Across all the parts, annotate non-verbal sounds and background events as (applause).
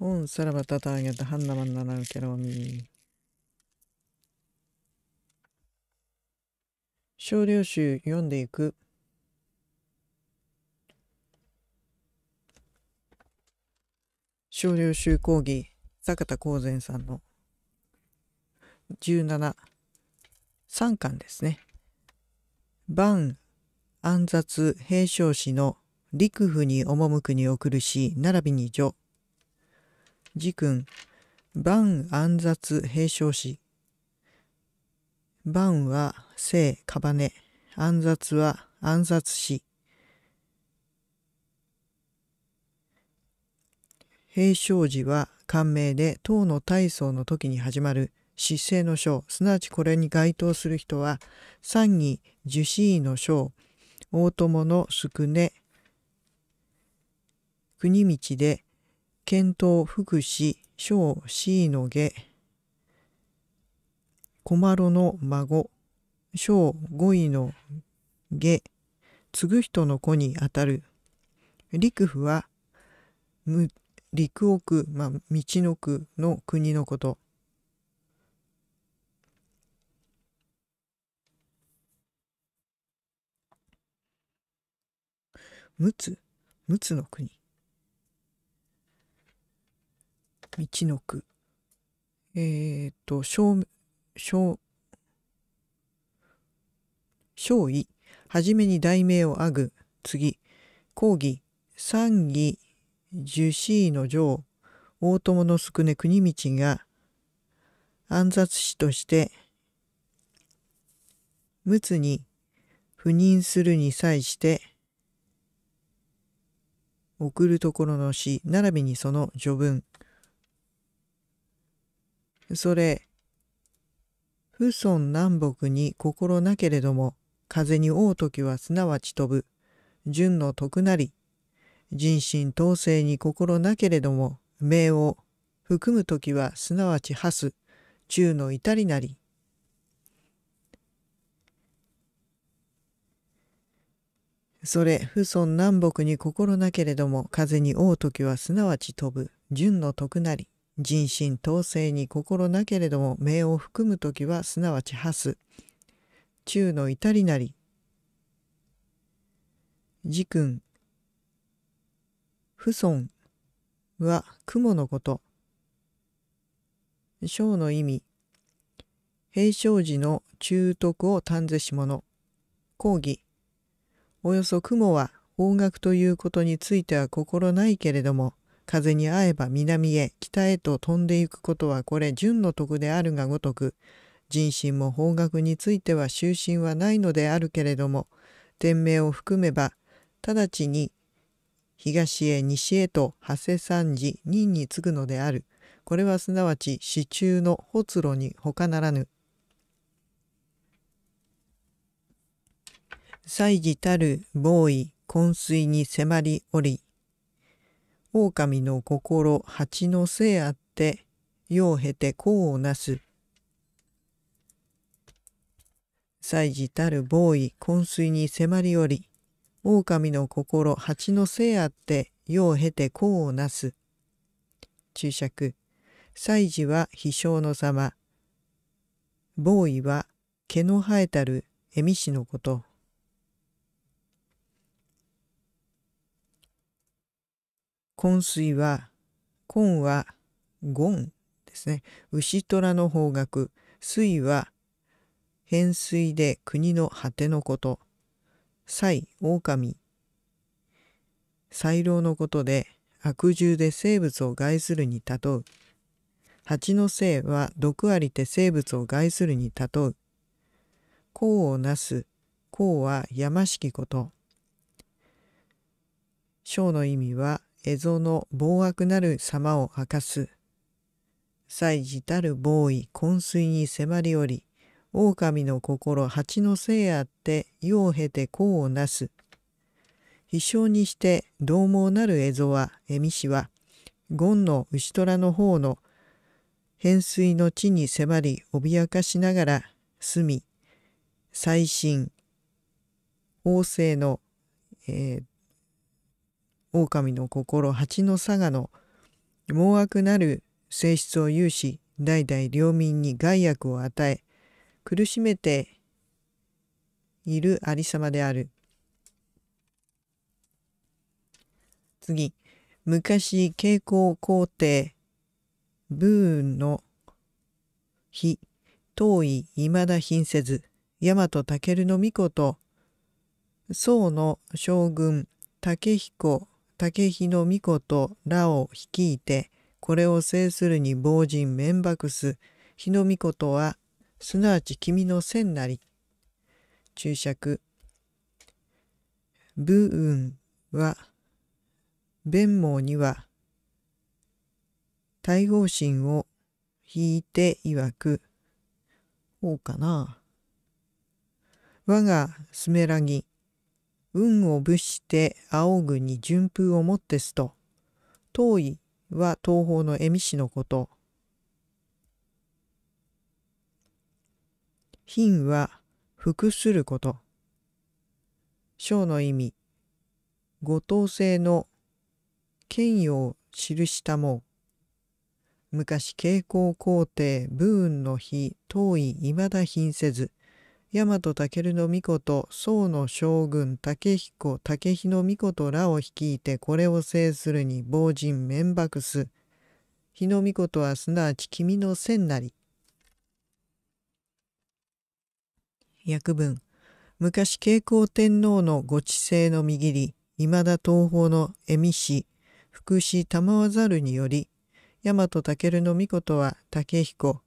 オン ن سلبة تتا ハンナマン من ا ل ك ر 少量集読んでいく少量集講義坂田光善さんの173巻ですね。万安殺平将氏の陸府に赴くに送るし並びに序」次君、万暗殺平生死。万は生、かばね。暗殺は暗殺死。平生時は官名で唐の大宗の時に始まる失政の章、すなわちこれに該当する人は、三義樹死位の章、大友の宿根、国道で検討、福祉、小、四位の下、小丸の孫、小五位の下、継ぐ人の子にあたる。陸府は、陸奥、まあ、道の区の国のこと。陸奥、陸奥の国。一の句。えー、と、小、小、小位、はじめに題名をあぐ、次、講義、三義、樹子の上、大友の宿根国道が、暗殺死として、陸奥に赴任するに際して、送るところの詩、並びにその序文、それ、不尊南北に心なけれども、風に追う時はすなわち飛ぶ。純の徳なり。人心統制に心なけれども、名を含む時はすなわちはす。中の至りなり。それ、不尊南北に心なけれども、風に追う時はすなわち飛ぶ。純の徳なり。人心統制に心なけれども名を含む時はすなわち発す中の至りなり時君不尊は雲のこと章の意味平昌時の中徳を丹絶し者講義およそ雲は方角ということについては心ないけれども風に合えば南へ北へと飛んでいくことはこれ純の徳であるがごとく人心も方角については終身はないのであるけれども天命を含めば直ちに東へ西へと長谷三次任に就くのであるこれはすなわち市中のほつろに他ならぬ祭事たる防衛昏睡に迫りおり狼の心蜂のせあって世を経て功をなす。祭事たる防衛昏睡に迫りおり狼の心蜂のせあって世を経て功をなす。注釈祭事は飛翔の様。防衛は毛の生えたる蝦夷氏のこと。昏水は、昆は言ですね。牛虎の方角。水は変水で国の果てのこと。祭、狼。祭老のことで悪獣で生物を害するに例う。蜂の精は毒ありて生物を害するに例う。功をなす。功はやましきこと。章の意味は蝦夷の暴悪なる様を明かす。祭事たる防衛昏睡に迫りおり、狼の心蜂のせいあって世を経て功をなす。必勝にして獰猛なる蝦夷は、蝦夷氏は、ゴンの牛虎の方の変水の地に迫り脅かしながら住み、最新、王政の、えー、狼の心蜂の佐賀の猛悪なる性質を有し代々領民に害悪を与え苦しめているありさまである。次昔慶光皇帝ブーンの日遠い未だ貧せず大和武の御子と宋の将軍武彦竹の御子とらを率いて、これを制するに亡人面幕す、日の御子とは、すなわち君の千なり。注釈。武運は、弁網には、大方針を引いて曰く、王かな。我がスメラギ、運をぶして仰ぐに順風をもってすと、遠いは東方の恵美氏のこと。品は服すること。章の意味、五等星の権威を記したも昔慶光皇帝武運の日、遠い未だ貧せず、大和武の御子と宋の将軍武彦武日の御子とらを率いてこれを制するに亡人面幕す。日の御子とはすなわち君の千なり。訳文昔慶光天皇のご治世の右切り、未だ東方の恵美氏、福祉玉わざるにより、大和武の御子とは武彦、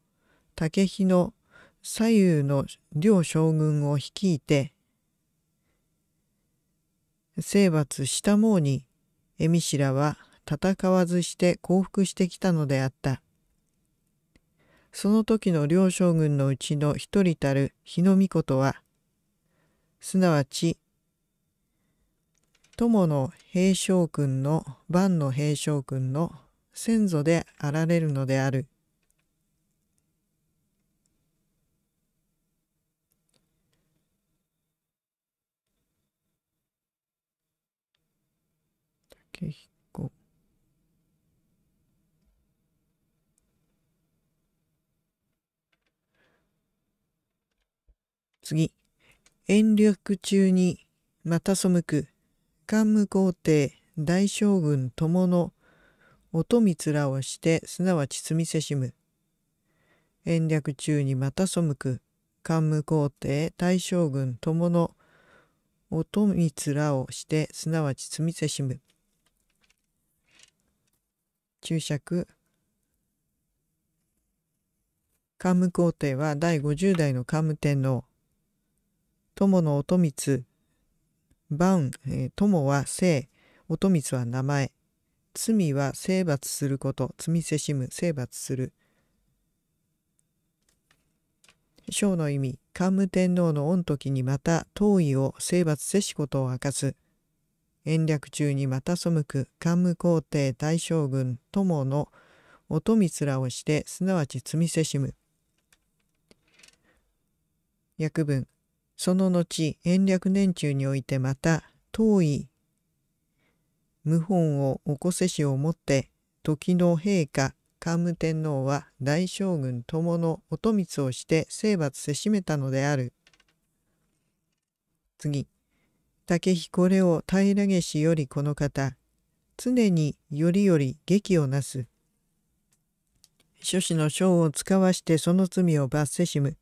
武日の左右の両将軍を率いて征伐したもうに恵美らは戦わずして降伏してきたのであった。その時の両将軍のうちの一人たる日野御とは、すなわち、友の平将軍の万の平将軍の先祖であられるのである。次、遠略中にまた背く桓武皇帝大将軍友の音光らをしてすなわち積みせしむ。遠略中にまた背く桓武皇帝大将軍友の音光らをしてすなわち積みせしむ。注釈桓武皇帝は第50代の桓武天皇。友の音光、晩、えー、友は性、音光は名前。罪は征罰すること、罪せしむ、征罰する。章の意味、桓武天皇の御時にまた、当位を征罰せしことを明かす。延暦中にまた背く、桓武皇帝大将軍友の音光らをして、すなわち罪せしむ。訳文、その後延暦年中においてまた遠い謀反を起こせしをもって時の陛下桓武天皇は大将軍友の音光をして征伐せしめたのである。次武彦レを平げ氏よりこの方常によりより劇をなす。諸子の章を使わしてその罪を罰せしむ。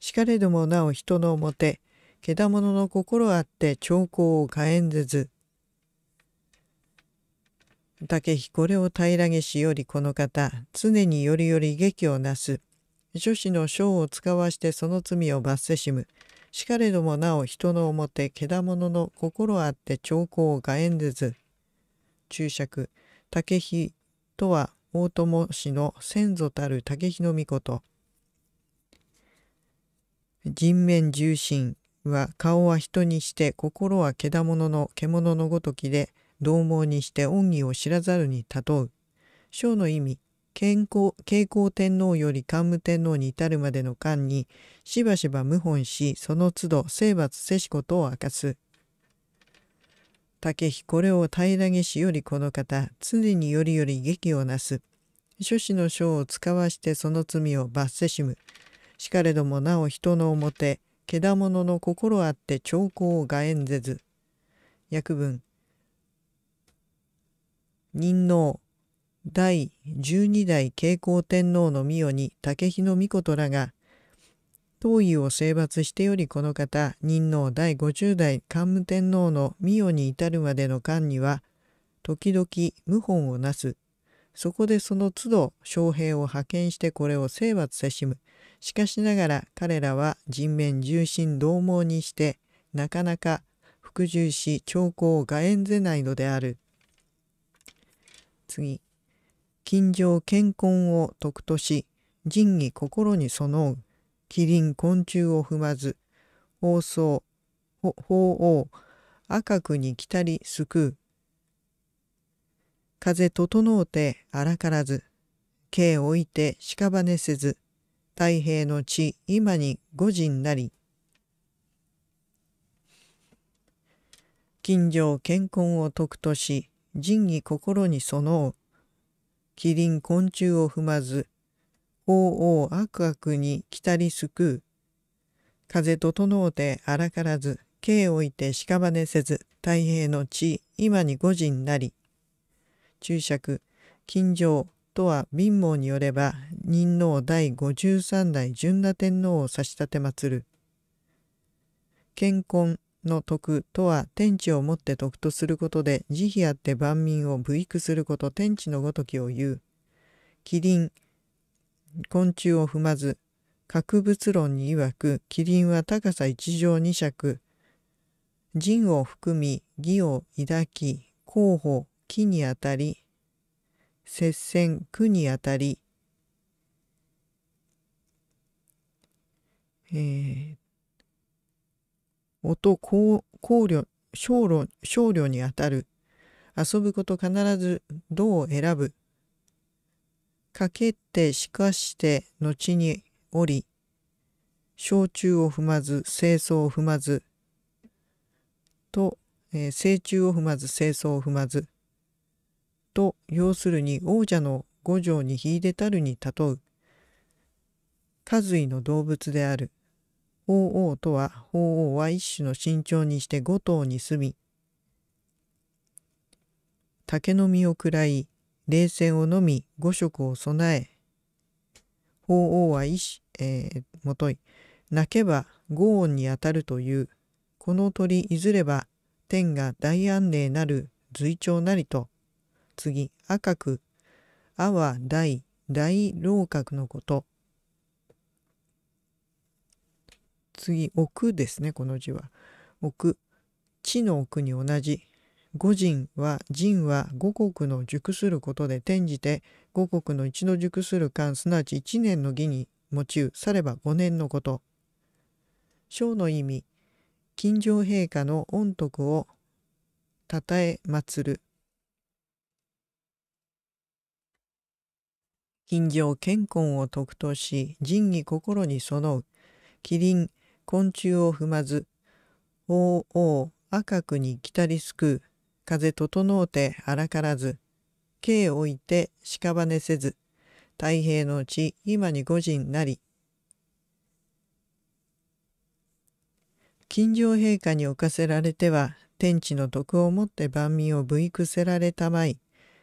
しかれどもなお人の表、けだものの心あって兆候を変えんぜず。竹ひこれを平らげしよりこの方、常によりより劇をなす。諸子の章を使わしてその罪を罰せしむ。しかれどもなお人の表、けだものの心あって兆候を変えんぜず。注釈、竹ひとは大友氏の先祖たる竹ひの御事。人面重心は顔は人にして心は獣の獣のごときで獰猛にして恩義を知らざるにたとう。章の意味健康慶光天皇より桓武天皇に至るまでの間にしばしば謀反しその都度征伐せしことを明かす。竹これを平らげしよりこの方常によりより劇をなす諸子の章を使わしてその罪を罰せしむしかれどもなお人の表、けだものの心あって兆候をがえんぜず。訳文。人皇、第十二代慶光天皇の御代に竹日の御とらが、当位を征伐してよりこの方、任皇第五十代桓武天皇の御代に至るまでの間には、時々謀反をなす。そこでその都度将兵を派遣してこれを征伐せしむ。しかしながら彼らは人面重心同盟にしてなかなか服従し兆候をがえんぜないのである。次近情健康を徳とし仁義心にそのう麒麟昆虫を踏まず放送法王赤くに来たり救う風整うてあらからず、刑置いて屍せず、太平の地今に五時になり近所健康を徳とし仁義心に備のう麒麟昆虫を踏まず王々悪悪に来たりすくう風整うて荒からず刑を置いて屍せず太平の地今に五時になり注釈近所とは貧乏によれば仁王第53代純田天皇を差し立て祭る。健康の徳とは天地をもって徳とすることで慈悲あって万民を武育すること天地のごときを言う。キリン昆虫を踏まず格物論に曰く麒麟は高さ一丈二尺仁を含み義を抱き候補木にあたり接戦区にあたり、えー、音考慮少慮慮にあたる遊ぶこと必ずどう選ぶかけてしかして後におり焼酎を踏まず清掃を踏まずと、えー、成虫を踏まず清掃を踏まずと要するに王者の五条に秀でたるに例う。数位の動物である。王凰とは、鳳凰は一種の身長にして五頭に住み、竹の実を食らい、冷戦を飲み、五色を備え、鳳凰は一種、えー、もとい、泣けば五音にあたるという、この鳥いずれば天が大安寧なる随鳥なりと、次、赤く、あは大、大老閣のこと。次、奥ですね、この字は。奥、地の奥に同じ。五人は、人は五国の熟することで転じて、五国の一の熟する間、すなわち一年の義に用う、されば五年のこと。章の意味、金城陛下の御徳をたたえ祭る金城健根を徳とし、仁義心に備う。麒麟、昆虫を踏まず。王王、赤くに来たりすくう。風整うて荒からず。刑置いて屍せず。太平の地、今に御人なり。金城陛下に置かせられては、天地の徳をもって万民をぶいくせられたまい。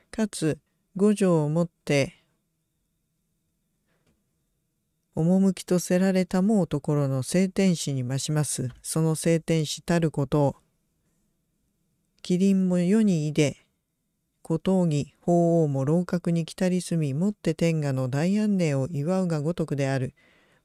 かつ、五条をもって趣とせられたもうところの聖天使に増します。その聖天使たることを、麒麟も世にいで、小峠、法王も楼閣に来たり住み、もって天下の大安寧を祝うがごとくである。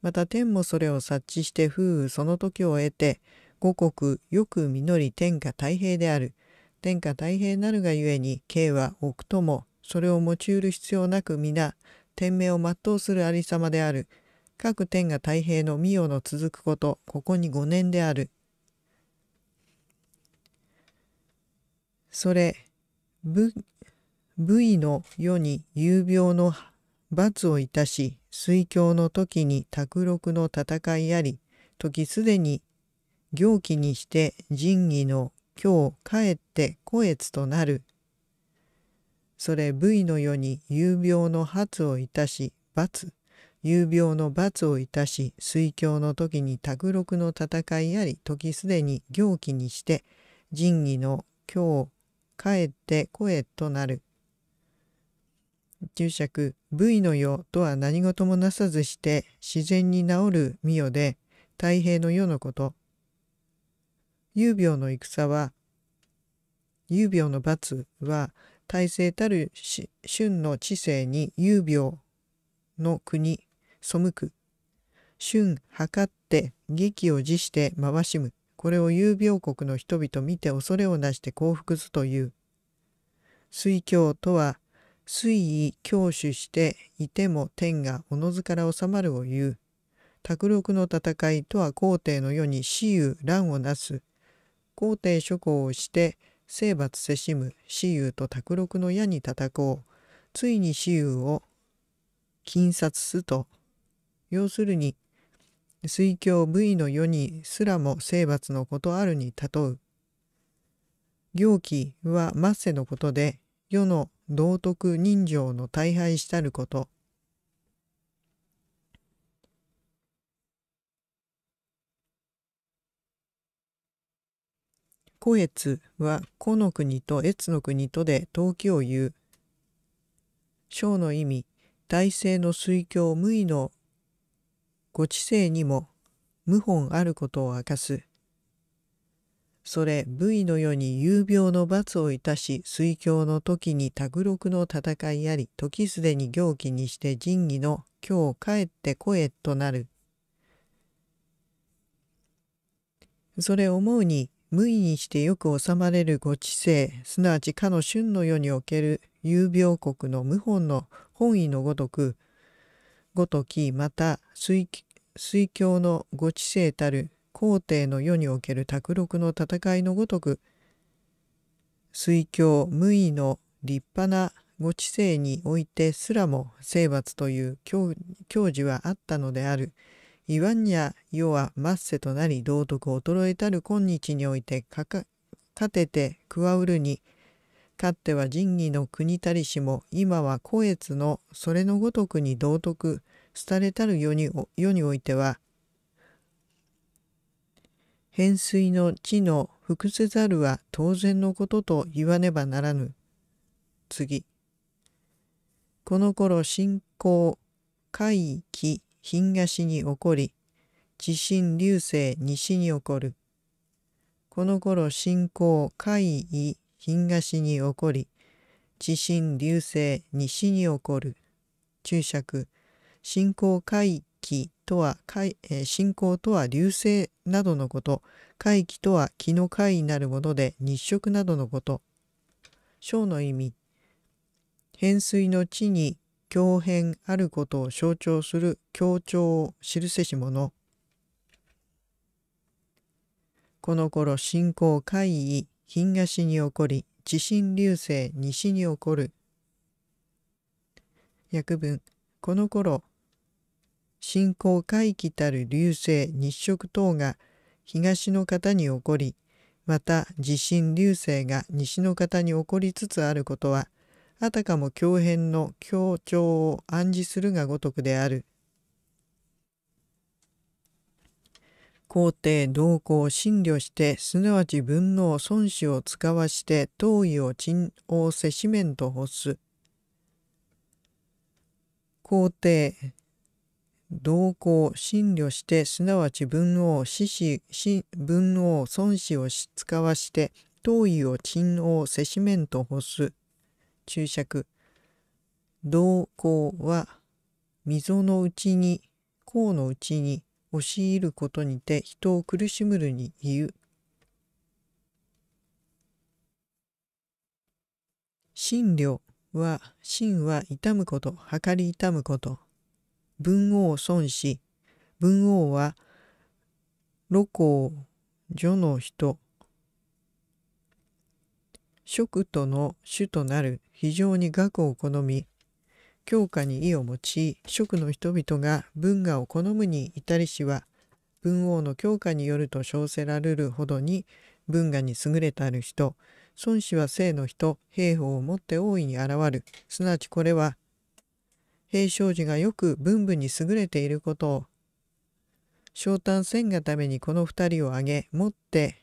また天もそれを察知して風雨その時を得て、五国よく実り天下太平である。天下太平なるがゆえに、慶は奥とも、それを用いる必要なく皆、天命を全うするありさまである。各天が太平の御代の続くこと、ここに5年である。それ、武威の世に有病の罰をいたし、水教の時に卓六の戦いあり、時すでに行基にして仁義の今日帰って古越となる。それ、武威の世に有病の発をいたし、罰。有病の罰をいたし水教の時に卓六の戦いあり時すでに行基にして仁義の今日帰って声となる注釈「部位の世」とは何事もなさずして自然に治る御代で太平の世のこと有病の戦は有病の罰は大成たる春の知性に有病の国背く。春、測って、劇を辞して回しむ。これを有病国の人々見て恐れをなして降伏ずという。水教とは、水位教主していても天がおのずから収まるを言う。卓録の戦いとは皇帝の世に私有乱をなす。皇帝諸侯をして征伐せしむ私有と卓録の矢に戦こう。ついに私有を禁殺すと要するに水郷部位の世にすらも征伐のことあるに例う。行基は末世のことで世の道徳人情の大敗したること。古越は古の国と越の国とで陶器を言う。章の意味、大政の水郷無為のご知性にも謀反あることを明かす。それ部位の世に有病の罰をいたし水教の時に卓六の戦いあり時すでに行基にして仁義の今日帰ってこえとなる。それ思うに無意にしてよく収まれるご知性すなわちかの春の世における有病国の謀反の本意のごとくごときまた水教のご知性たる皇帝の世における卓六の戦いのごとく水教無為の立派なご知性においてすらも征伐という矜持はあったのである。いわんや世は末世となり道徳衰えたる今日において勝てて加うるにかっては仁義の国たりしも今は光悦のそれのごとくに道徳廃れたる世に世においては変水の地の服せざるは当然のことと言わねばならぬ。次。この頃信仰、品菓子に起こり、地震流星西に起こる。この頃信仰、海域、東に起こり、地震流星西に起こる。注釈、信仰回帰とは、え信仰とは流星などのこと、回帰とは気の回になるもので日食などのこと。章の意味、変水の地に狂変あることを象徴する強調を記せし者。この頃信仰会議東に起こり地震流星西に起こる訳文この頃信仰回帰たる流星日食等が東の方に起こりまた地震流星が西の方に起こりつつあることはあたかも狂変の強調を暗示するがごとくである皇帝同行診慮してすなわち文能孫子を使わして当位を陳王せしめんと干す皇帝同行診慮してすなわち文王獅子文王孫子を使わして当位を陳王せしめんと干す注釈同行は溝のうちに甲のうちに押し入ることにて人を苦しむるに言う。信慮は信は痛むこと、計り痛むこと。文王孫子、文王は露光女の人。食との主となる非常に学を好み、教科に意を持ち職の人々が文化を好むに至りしは文王の教科によると称せられるほどに文化に優れたる人孫子は正の人兵法をもって大いに現るすなわちこれは平昌寺がよく文武に優れていることを昇誕せがためにこの二人を挙げもって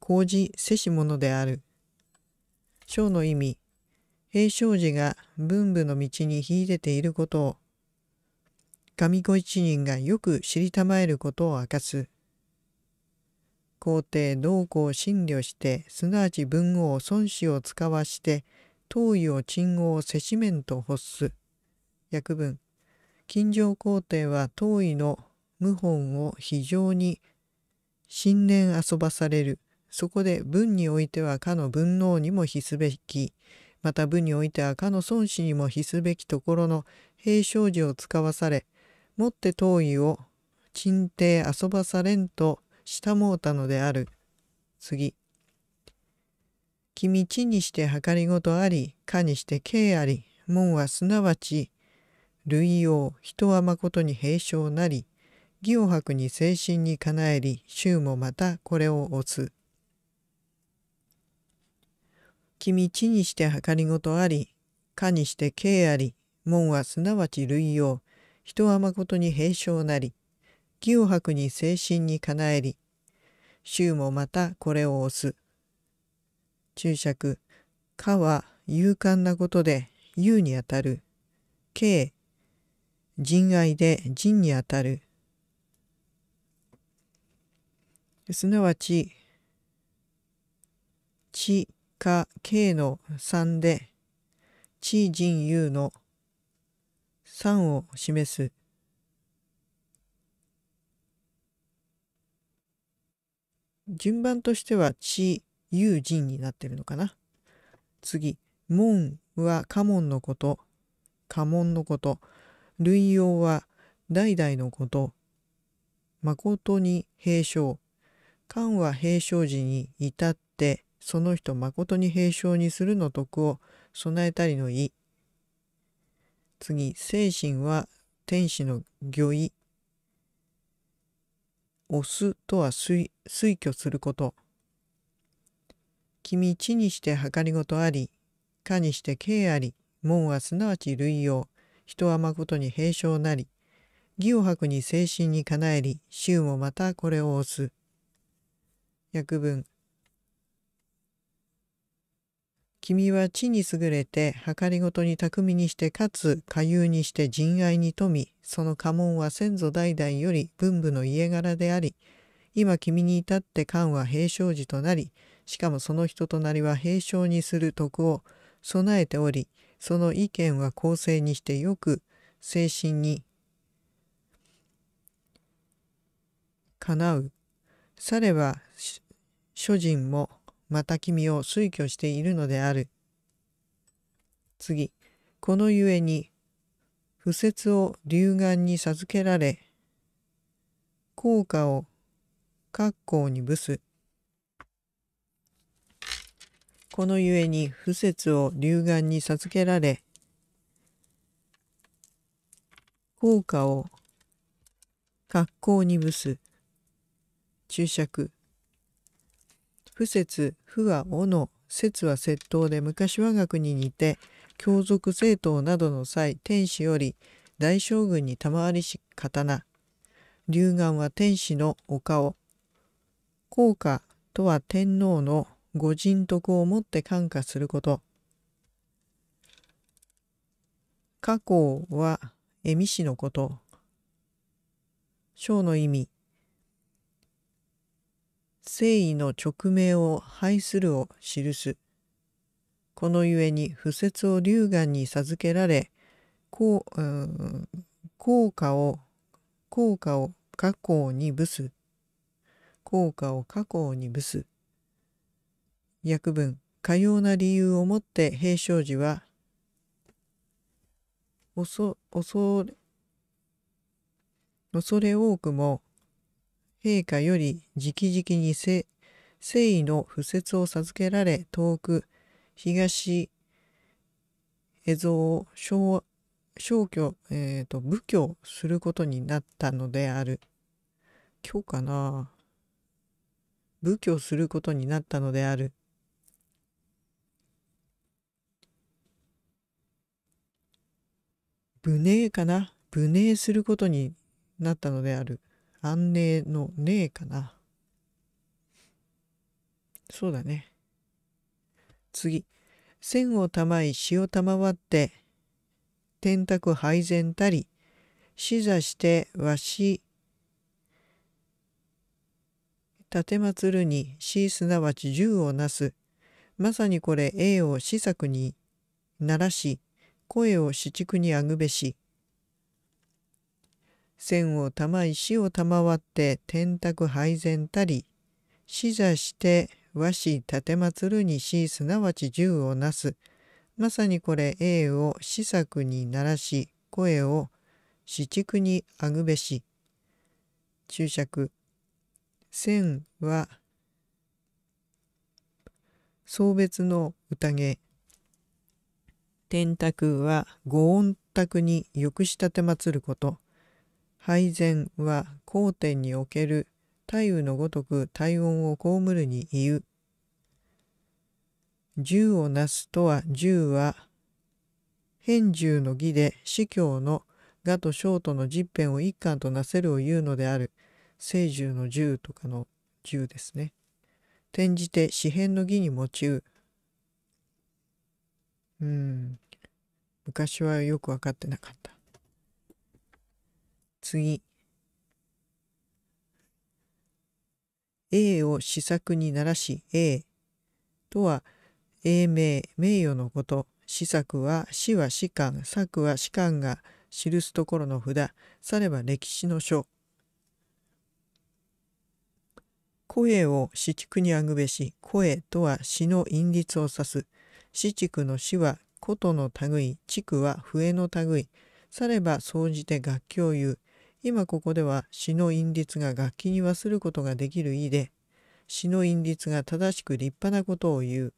工事せし者である。章の意味平昌寺が文武の道に秀でていることを、上子一人がよく知りたまえることを明かす。皇帝同行診慮して、すなわち文豪孫子を使わして、東を鎮王せしめんと発す。訳文。金城皇帝は東夷の謀反を非常に新年遊ばされる。そこで文においてはかの文能にも比すべき。また部においてはかの孫子にも比すべきところの平生寺を使わされ、もって当意を鎮定遊ばされんとしたもうたのである。次。君地にして計りごとあり、かにして刑あり、門はすなわち類用、人はまことに平生なり、義を博に精神にかなえり、衆もまたこれを押す。君地にして計りごとあり、かにして敬あり、門はすなわち類用、人はまことに平生なり、義を吐くに精神にかなえり、衆もまたこれを押す。注釈、かは勇敢なことで勇にあたる。敬、人愛で人にあたる。すなわち、地、か K の3で、地人 U の3を示す。順番としては地、友人になってるのかな。次、門は家門のこと、家門のこと、類用は代々のこと、誠に平生漢は平生時に至って、その人誠に平生にするの徳を備えたりの意。次、精神は天使の御意。押すとは推挙すること。君地にして計りごとあり、かにして刑あり、門はすなわち類用、人は誠に平生なり、義を吐くに精神にかなえり、衆もまたこれを押す。訳文、君は地に優れて、計りごとに巧みにして、かつ、下遊にして人愛に富み、その家紋は先祖代々より文武の家柄であり、今君に至って漢は平昌寺となり、しかもその人となりは平昌にする徳を備えており、その意見は公正にしてよく、精神に、かなう。されば、諸人も、また君を推挙しているのである。次、このゆえに、不説を流眼に授けられ、効果を格好にぶす。このゆえに不説を流眼に授けられ、効果を格好にぶす。注釈。不説、不は斧、説は窃盗で昔我が国にて、教族政党などの際、天使より大将軍に賜りし刀。龍眼は天使のお顔。効果とは天皇の御人徳をもって感化すること。加工は恵美氏のこと。章の意味。誠意の勅命を拝するを記す。このゆえに不説を龍眼に授けられ、こう、うん、効果を、効果を過去にぶす。効果を過去にぶす。訳文、かような理由をもって平常時は、恐恐れ恐れ多くも陛下より直々にせ、誠意の不説を授けられ、遠く、東、蝦蔵を消去、えっ、ー、と、武教することになったのである。今日かな武教することになったのである。無礼かな無礼することになったのである。安寧のねえかな。そうだね。次。線をたまい詩を賜って、天卓配膳たり、死座してわし、立まつるに死すなわち銃をなす。まさにこれ A を死作にならし、声を死畜にあぐべし、善を賜石を賜って天卓配膳たり死座して和紙立るにしすなわち銃をなすまさにこれ A を四作に鳴らし声を四畜にあぐべし注釈千は送別の宴天卓は御恩卓にくしたてまつること配膳は交点における太雨のごとく体温を被るに言う。銃をなすとは銃は、変十の儀で司教の我と小との実辺を一貫となせるを言うのである。聖獣の銃とかの銃ですね。転じて詩編の儀に用う。うん。昔はよく分かってなかった。次 A を試作にならし A とは英名名誉のこと試作は死は士官作は士官が記すところの札されば歴史の書声を四畜にあぐべし声とは詩の韻律を指す四畜の詩は琴の類地区は笛の類されば総じて楽器を言う今ここでは詩の韻律が楽器にはすることができる意で、詩の韻律が正しく立派なことを言う。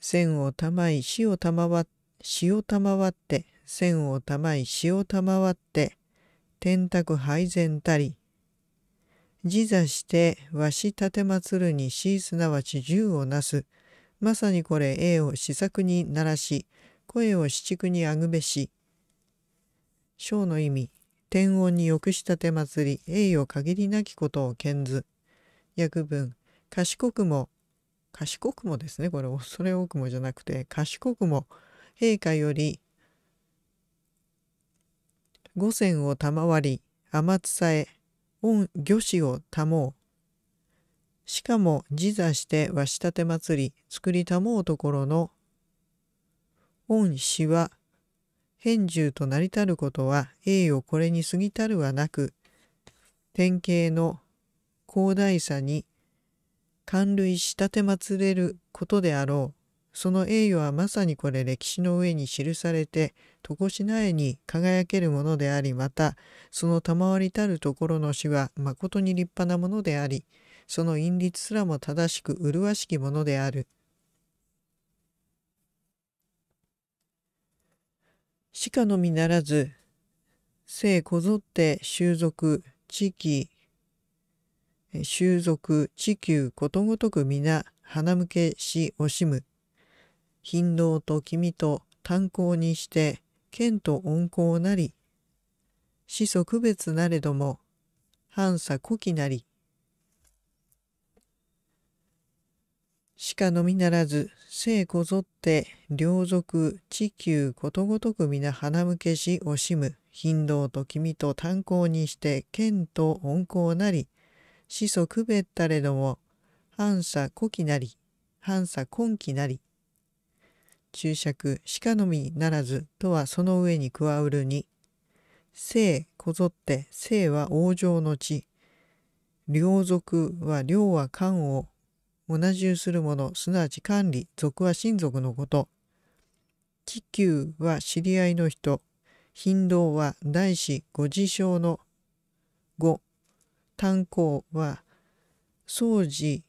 線をたまい死をたまわ、死をたまわって、線をたまい詩をたまわって、天卓配膳たり。自座してわし立てまつるにしすなわち銃をなす。まさにこれ A を試作に鳴らし、声を四畜にあぐべし、章の意味、天音にくしたて祭り、栄誉限りなきことを献ず。訳文、賢くも、賢くもですね、これ恐 (laughs) れ多くもじゃなくて、賢くも、陛下より、五線を賜り、天津さえ、御御子を賜う。しかも自座してわしたて祭り、作り賜うところの、御子は変獣となりたることは栄誉これに過ぎたるはなく、典型の広大さに感類したてまつれることであろう。その栄誉はまさにこれ歴史の上に記されて、常しなえに輝けるものであり、また、その賜りたるところの死は誠に立派なものであり、その因律すらも正しく麗しきものである。しかのみならず、生こぞって習俗、地域、習俗、地球ことごとく皆、鼻向けし惜しむ。貧道と君と炭鉱にして、剣と温厚なり。子祖区別なれども、反差古希なり。しかのみならず、聖こぞって、良族、地球ことごとく皆鼻向けし惜しむ、頻道と君と炭鉱にして、剣と温厚なり、始祖くべったれども、反差古希なり、反差根気なり。注釈、しかのみならずとはその上に加うるに、生こぞって、生は往生の地、領族は領は漢を、同じゅうする者、すなわち管理、俗は親族のこと。気球は知り合いの人。頻道は大師ご自称の五炭鉱は掃除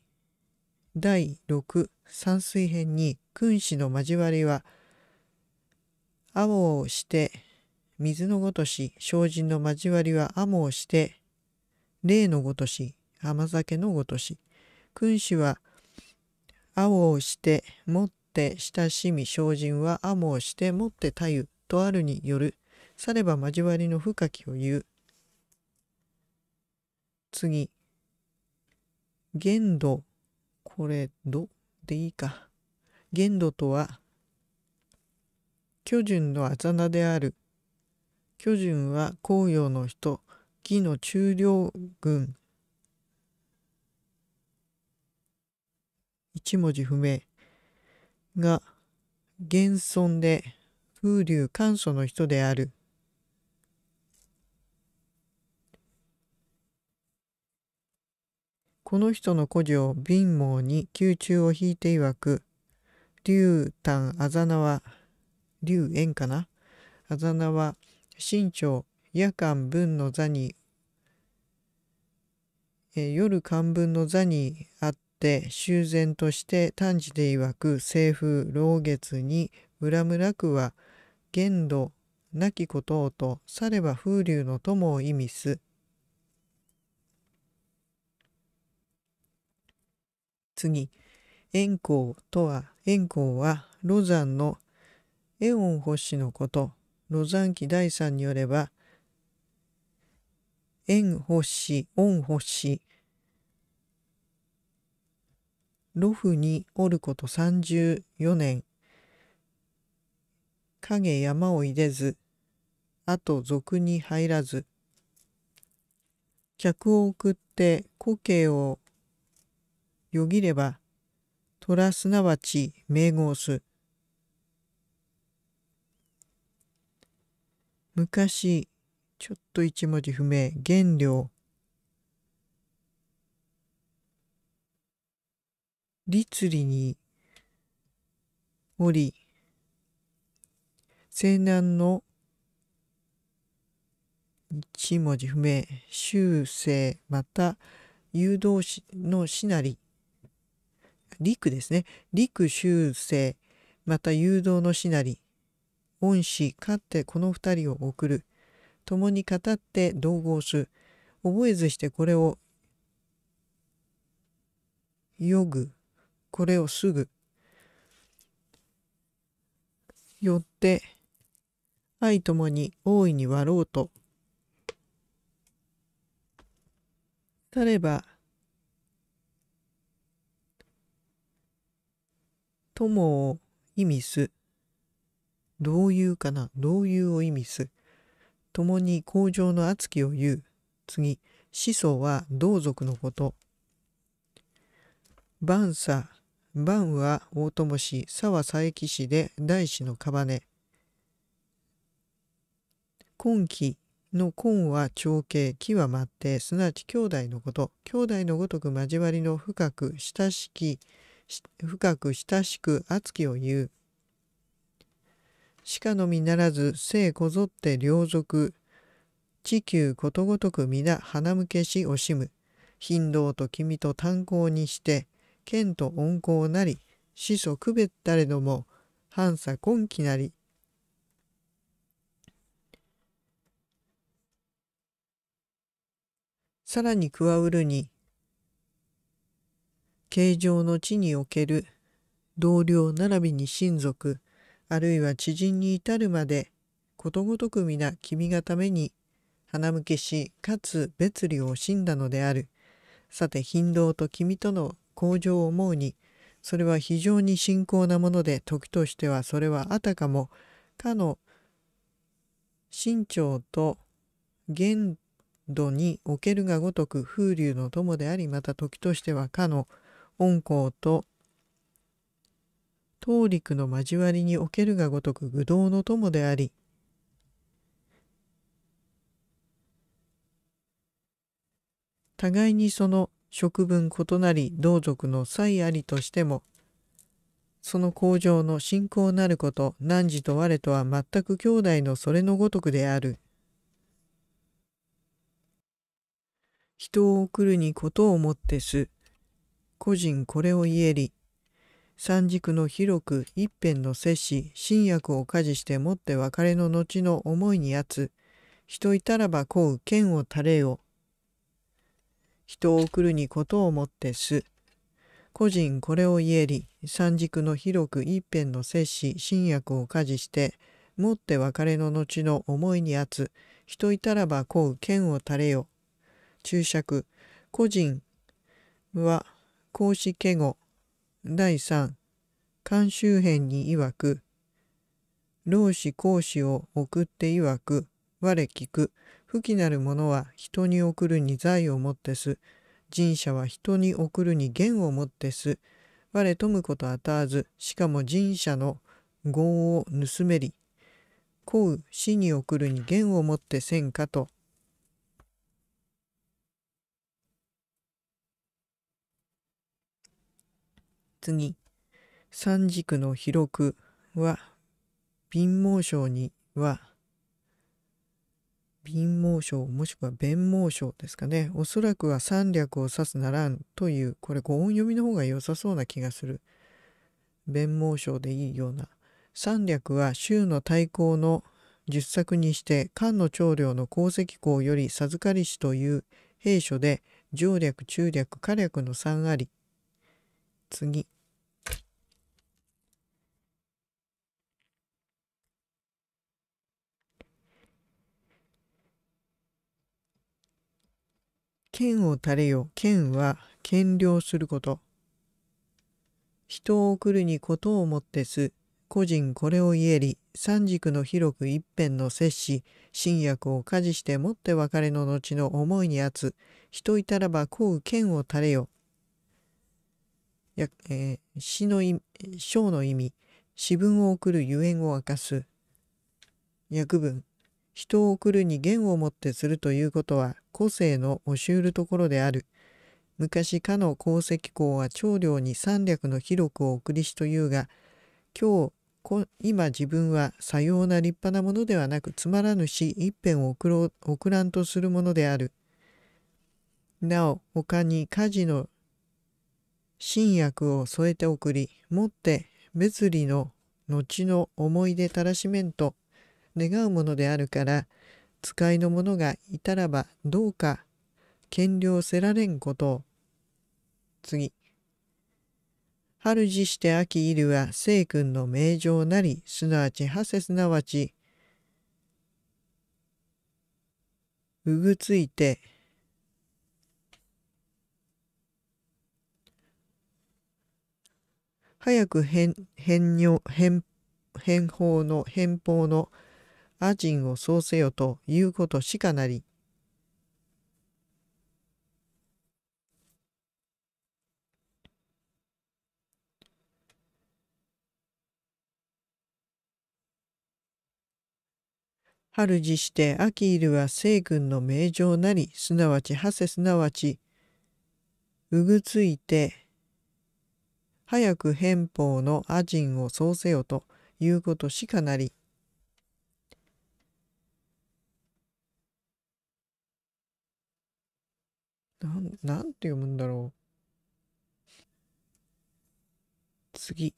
第六山水編に君子の交わりは青をして水のごとし精進の交わりは雨をして霊のごとし甘酒のごとし君子は青をしてもって親しみ精進は青をしてもって太ゆとあるによるされば交わりの深きを言う次限度これ「どでいいか限度とは巨人のあざなである巨人は紅葉の人義の中領軍一文字不明が現存で風流簡素の人である。この人の故事を貧乏に宮中を引いていわく、竜丹あざなは、竜縁かなあざなは、身長、夜間分の座に、え夜間分の座にあっって修繕として単時で曰く清風老月に村村区は限度なきことをとされば風流の友を意味す。次円光とは円光はロ山のエオン星のことロ山記第3によれば円星、恩星、呂布におること34年影山を入れずあと俗に入らず客を送って故郷をよぎれば虎すなわち名号す昔ちょっと一文字不明原料律理におり、西南の一文字不明、修正、また誘導しのしなり、陸ですね。陸修正、また誘導のしなり、恩師、かってこの二人を送る。共に語って同合す覚えずしてこれを、よぐ。これをすぐよって愛ともに大いに割ろうとたれば友を意味すどういうかなどういうを意味す共に向上の熱きを言う次始祖は同族のこと万差晩は大友氏、沢佐伯氏で大師のバネ今期の今は長兄、木は末てすなわち兄弟のこと、兄弟のごとく交わりの深く親しき、深く親しく熱きを言う。しかのみならず、生こぞって両族、地球ことごとく皆花向けし惜しむ。頻道と君と炭鉱にして、剣と温厚なり、始祖区別たれども、反差根気なり。さらに加うるに、形状の地における同僚並びに親族、あるいは知人に至るまで、ことごとく皆君がために、花向けし、かつ別離を惜しんだのである。さて、頻道と君との向上を思うにそれは非常に信仰なもので時としてはそれはあたかもかの身長と限度におけるがごとく風流の友でありまた時としてはかの恩公と当陸の交わりにおけるがごとく愚道の友であり互いにその職分異なり同族の才ありとしてもその向上の信仰なること汝と我とは全く兄弟のそれのごとくである。人を送るにことをもってす。個人これを言えり。三軸の広く一辺の摂氏新薬を家事してもって別れの後の思いにあつ人いたらばこう剣を垂れよ人を送るにことをもってす。個人これを言えり、三軸の広く一辺の摂氏、新薬を家事して、もって別れの後の思いにつ、人いたらばこう剣を垂れよ。注釈、個人は、孔子敬語、第三、監修編に曰く、老子孔子を送って曰く、我聞く、不器なる者は人に送るに財をもってす。人者は人に送るに言をもってす。我富むことあたわず、しかも人者の業を盗めり。こう死に送るに言をもってせんかと。次。三軸の広くは、貧乏症には、貧毛症もしくは弁毛症ですかねおそらくは三略を指すならんというこれご音読みの方が良さそうな気がする弁毛症でいいような三略は州の対抗の十作にして漢の長領の功績校より授かりしという兵書で上略中略下略の3あり次剣を垂れよ。剣は、剣量すること。人を送るにことをもってす。個人これを言えり、三軸の広く一辺の摂氏、新薬を家事してもって別れの後の思いにあつ人いたらばこう剣を垂れよ。死、えー、の意章の意味、私文を送るゆえんを明かす。訳文、人を送るに弦をもってするということは個性の教えるところである。昔かの功績公は長領に三略の広くを送りしというが、今日、今自分はさような立派なものではなくつまらぬし一辺を送ろう送らんとするものである。なお他に家事の新薬を添えて送り持って別離の後の思い出たらしめんと願うものであるから使いの者がいたらばどうか権量せられんことを。次。春時して秋いるは聖君の名状なり、すなわちはせすなわち、うぐついて、早く変、変女、変、変法の、変法の、亜人をそうせよということしかなり。春時してアキるは西軍の名城なり、すなわち長谷すなわち、うぐついて、早く返報のア人をそうせよということしかなり。なん、なんて読むんだろう。次。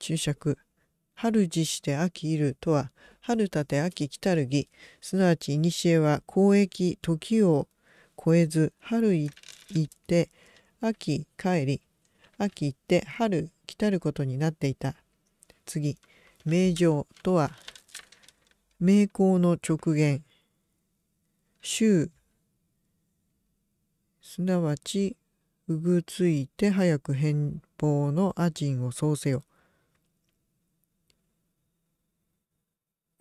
注釈。春時して秋いるとは、春たて秋来たる儀。すなわち古は交易時を超えず、春行って秋帰り、秋行って春来たることになっていた。次、名城とは、名工の直言、衆すなわちうぐついて早く変貌のアジをそうせよ。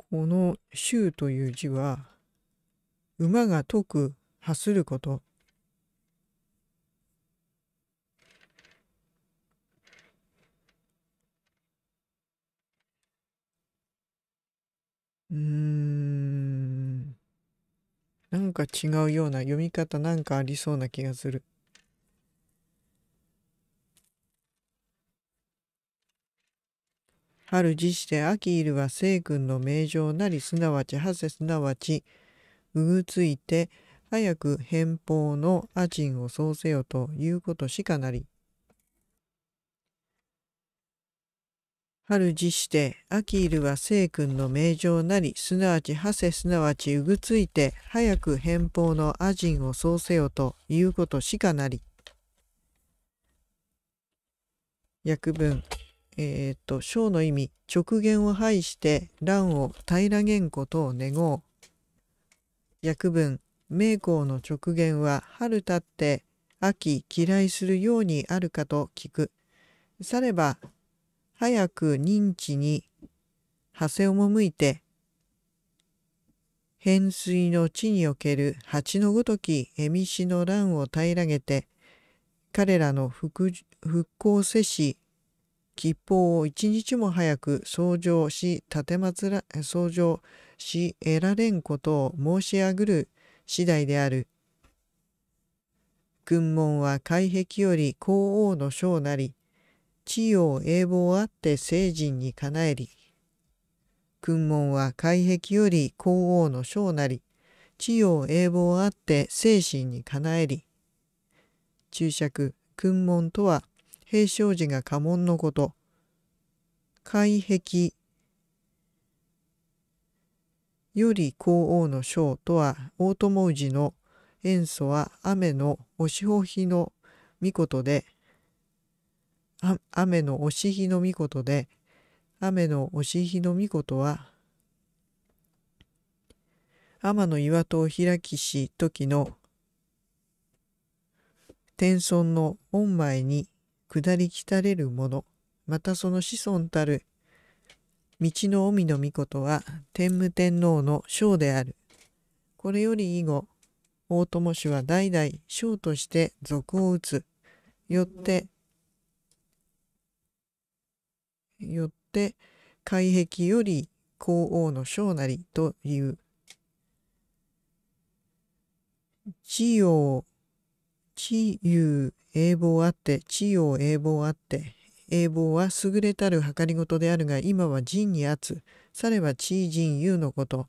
この「衆」という字は馬が解く発することうんなんか違うような読み方なんかありそうな気がする。春時して秋いるは聖君の名状なりすなわちはせすなわちうぐついて早く偏方のアジンをそうせよということしかなり。春辞して、秋いるは聖君の名状なり、すなわち馳せすなわちうぐついて、早く偏方の阿人をそうせよということしかなり。訳文。えー、っと、章の意味、直言を排して、乱を平らげんことを願おう。訳文、名公の直言は春たって、秋嫌いするようにあるかと聞く。されば早く認知に馳せ赴いて、変水の地における蜂のごとき蝦夷しの乱を平らげて、彼らの復復興せし、吉報を一日も早く創上し、立松ら、創上し、得られんことを申し上ぐる次第である。軍門は外壁より皇后の章なり、地を永望あって聖人にかなえり、君門は海壁より皇后の章なり、地を永望あって精神にかなえり。注釈、君門とは、平正寺が家紋のこと。海壁より皇后の章とは、大友氏の塩素は雨のおしほひの御事で、雨の押しひのみことで、雨の押しひのみことは、天の岩戸を開きし時の天孫の御前に下りきたれる者、またその子孫たる道の御の御事は天武天皇の将である。これより以後、大友氏は代々将として賊を討つ。よってよって海壁より皇王の将なりという。地王地有英望あって、地王英望あって、英望は優れたる計りごとであるが、今は人にあつ、されば地人有のこと。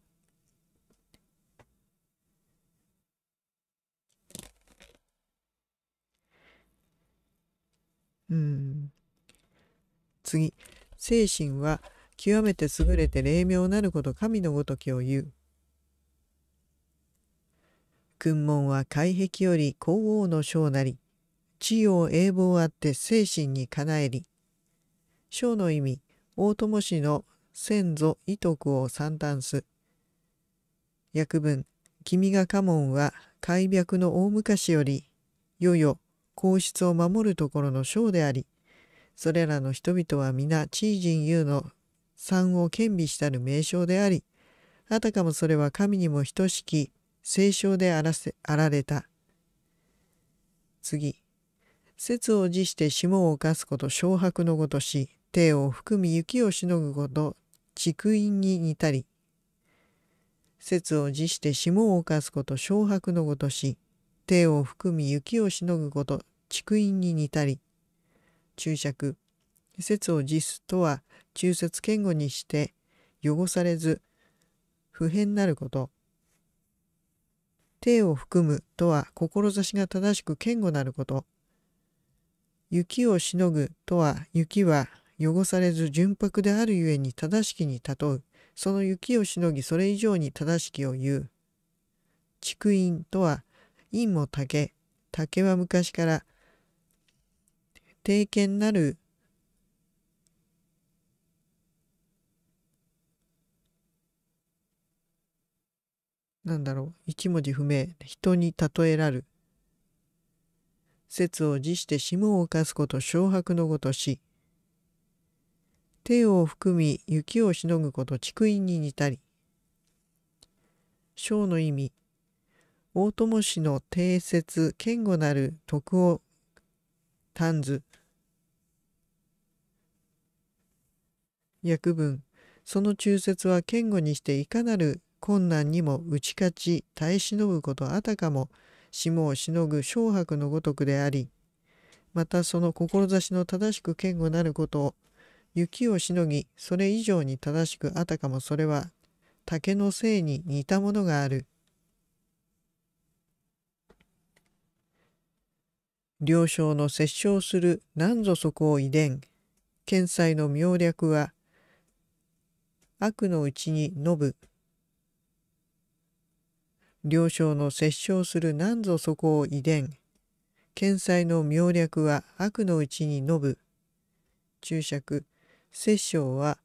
うん。次。精神は極めて優れて霊妙なること神のごときを言う。君門は外壁より皇后の章なり、地を永望あって精神にかなえり、将の意味、大友氏の先祖遺徳を三段す。訳文、君が家門は開闢の大昔より、よよ、皇室を守るところの章であり、それらの人々は皆、チージンユーの3を兼備したる名称であり、あたかもそれは神にも等しき聖書であらせあられた。次。節を辞して霜を犯すこと昇白のごとし、手を含み雪をしのぐこと、竹陰に似たり。節を辞して霜を犯すこと昇白のごとし、手を含み雪をしのぐこと、竹陰に似たり。注釈説を実すとは中説堅固にして汚されず不変なること手を含むとは志が正しく堅固なること雪をしのぐとは雪は汚されず純白であるゆえに正しきに例うその雪をしのぎそれ以上に正しきを言う竹印とは陰も竹竹は昔から定見なるなんだろう一文字不明人に例えらる説を辞して霜を犯すこと昇白のごとし手を含み雪をしのぐこと竹陰に似たり章の意味大友氏の定説堅固なる徳を短図訳文その中説は堅固にしていかなる困難にも打ち勝ち耐え忍ぶことあたかも霜をしのぐ昇白のごとくでありまたその志の正しく堅固なることを雪をしのぎそれ以上に正しくあたかもそれは竹のせいに似たものがある。両将の殺傷する何ぞそこを遺伝。検才の妙略は悪のうちにのぶ。両将の摂生する何ぞそこを遺伝。検才の妙略は悪のうちにのぶ。注釈、摂生は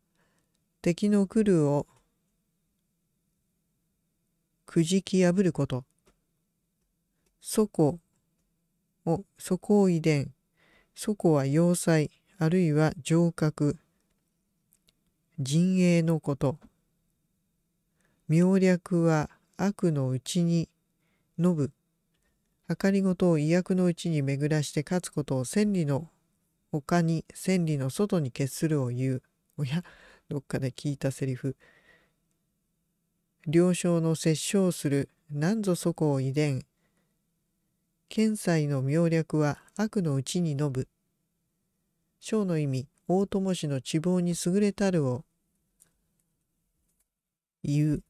敵の来るをくじき破ること。そこを、そこを遺伝。そこは要塞、あるいは城郭。陣営のこと。妙略は悪のうちに信ぶ。かりごとを威悪のうちに巡らして勝つことを千里の他に千里の外に決するを言う。おや、どっかで聞いたセリフ。領将の折衝する何ぞそこを遺伝。剣才の妙略は悪のうちに信ぶ。章の意味。大友氏の地望に優れたるを言う。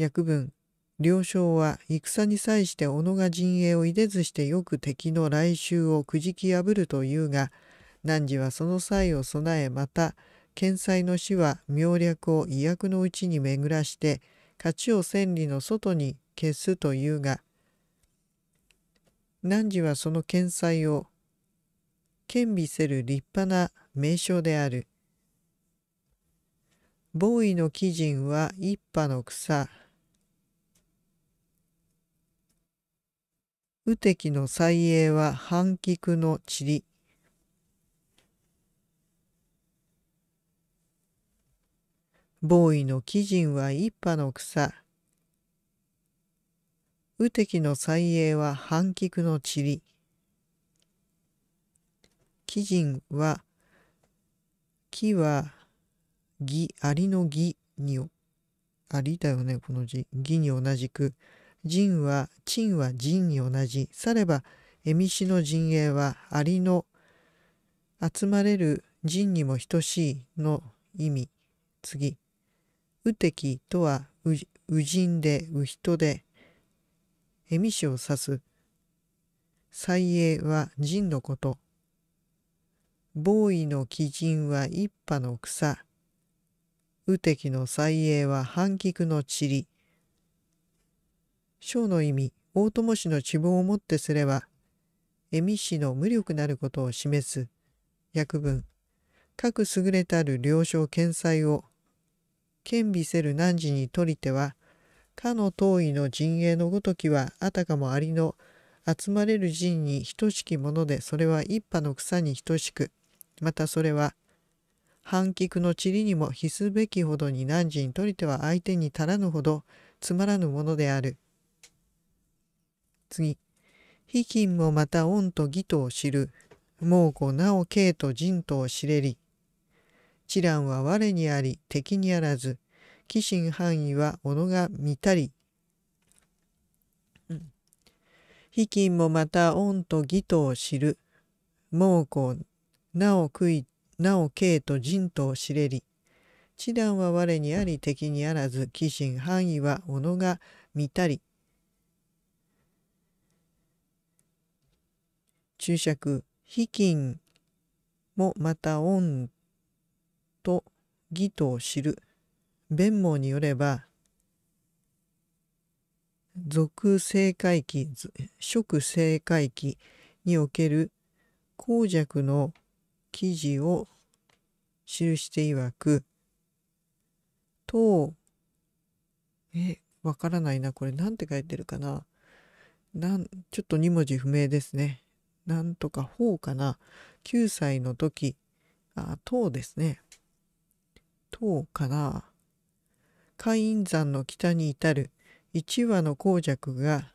訳文両将は戦に際して己が陣営をいでずしてよく敵の来襲をくじき破るというが汝はその際を備えまた剣才の死は妙略を威訳のうちに巡らして勝ちを千里の外に消すというが汝はその剣才を兼備せる立派な名称である。ボーイの貴人は一派の草。雨滴の再栄は反菊の塵。ボーイの貴人は一派の草。雨滴の再栄は反菊の塵。貴人は、木は、義、ありの義に、ありだよね、この字。義に同じく。人は、陳は人に同じ。されば、えみしの陣営は、ありの、集まれる人にも等しいの意味。次。右敵とは、右人で、右人で、えみしを指す。最栄は人のこと。ボーイの鬼人は一派の草。雨敵の再栄は反菊の塵。章の意味、大友氏の希望をもってすれば、恵美氏の無力なることを示す。訳文、各優れたる領承。見裁を、兼備せる汝にとりては、かの遠いの陣営のごときは、あたかもありの、集まれる陣に等しきものでそれは一派の草に等しくまたそれは反菊の塵にも必すべきほどに汝にとりては相手に足らぬほどつまらぬものである。次。非金もまた恩と義とを知る。猛虎なお慶と人とを知れり。知覧は我にあり敵にあらず。鬼神範囲は己が見たり。非金もまた恩と義とを知る。猛虎なお悔い、なお敬と仁と知れり。知断は我にあり敵にあらず、鬼心範囲は己が見たり。注釈、非金もまた恩と義と知る。弁網によれば、俗正解期、食正解期における公弱の記事を記して曰く、と、え、わからないな。これなんて書いてるかな。なん、ちょっと2文字不明ですね。なんとか方かな。9歳の時、あ、当ですね。当かな。海印山の北に至る一羽の公爵が、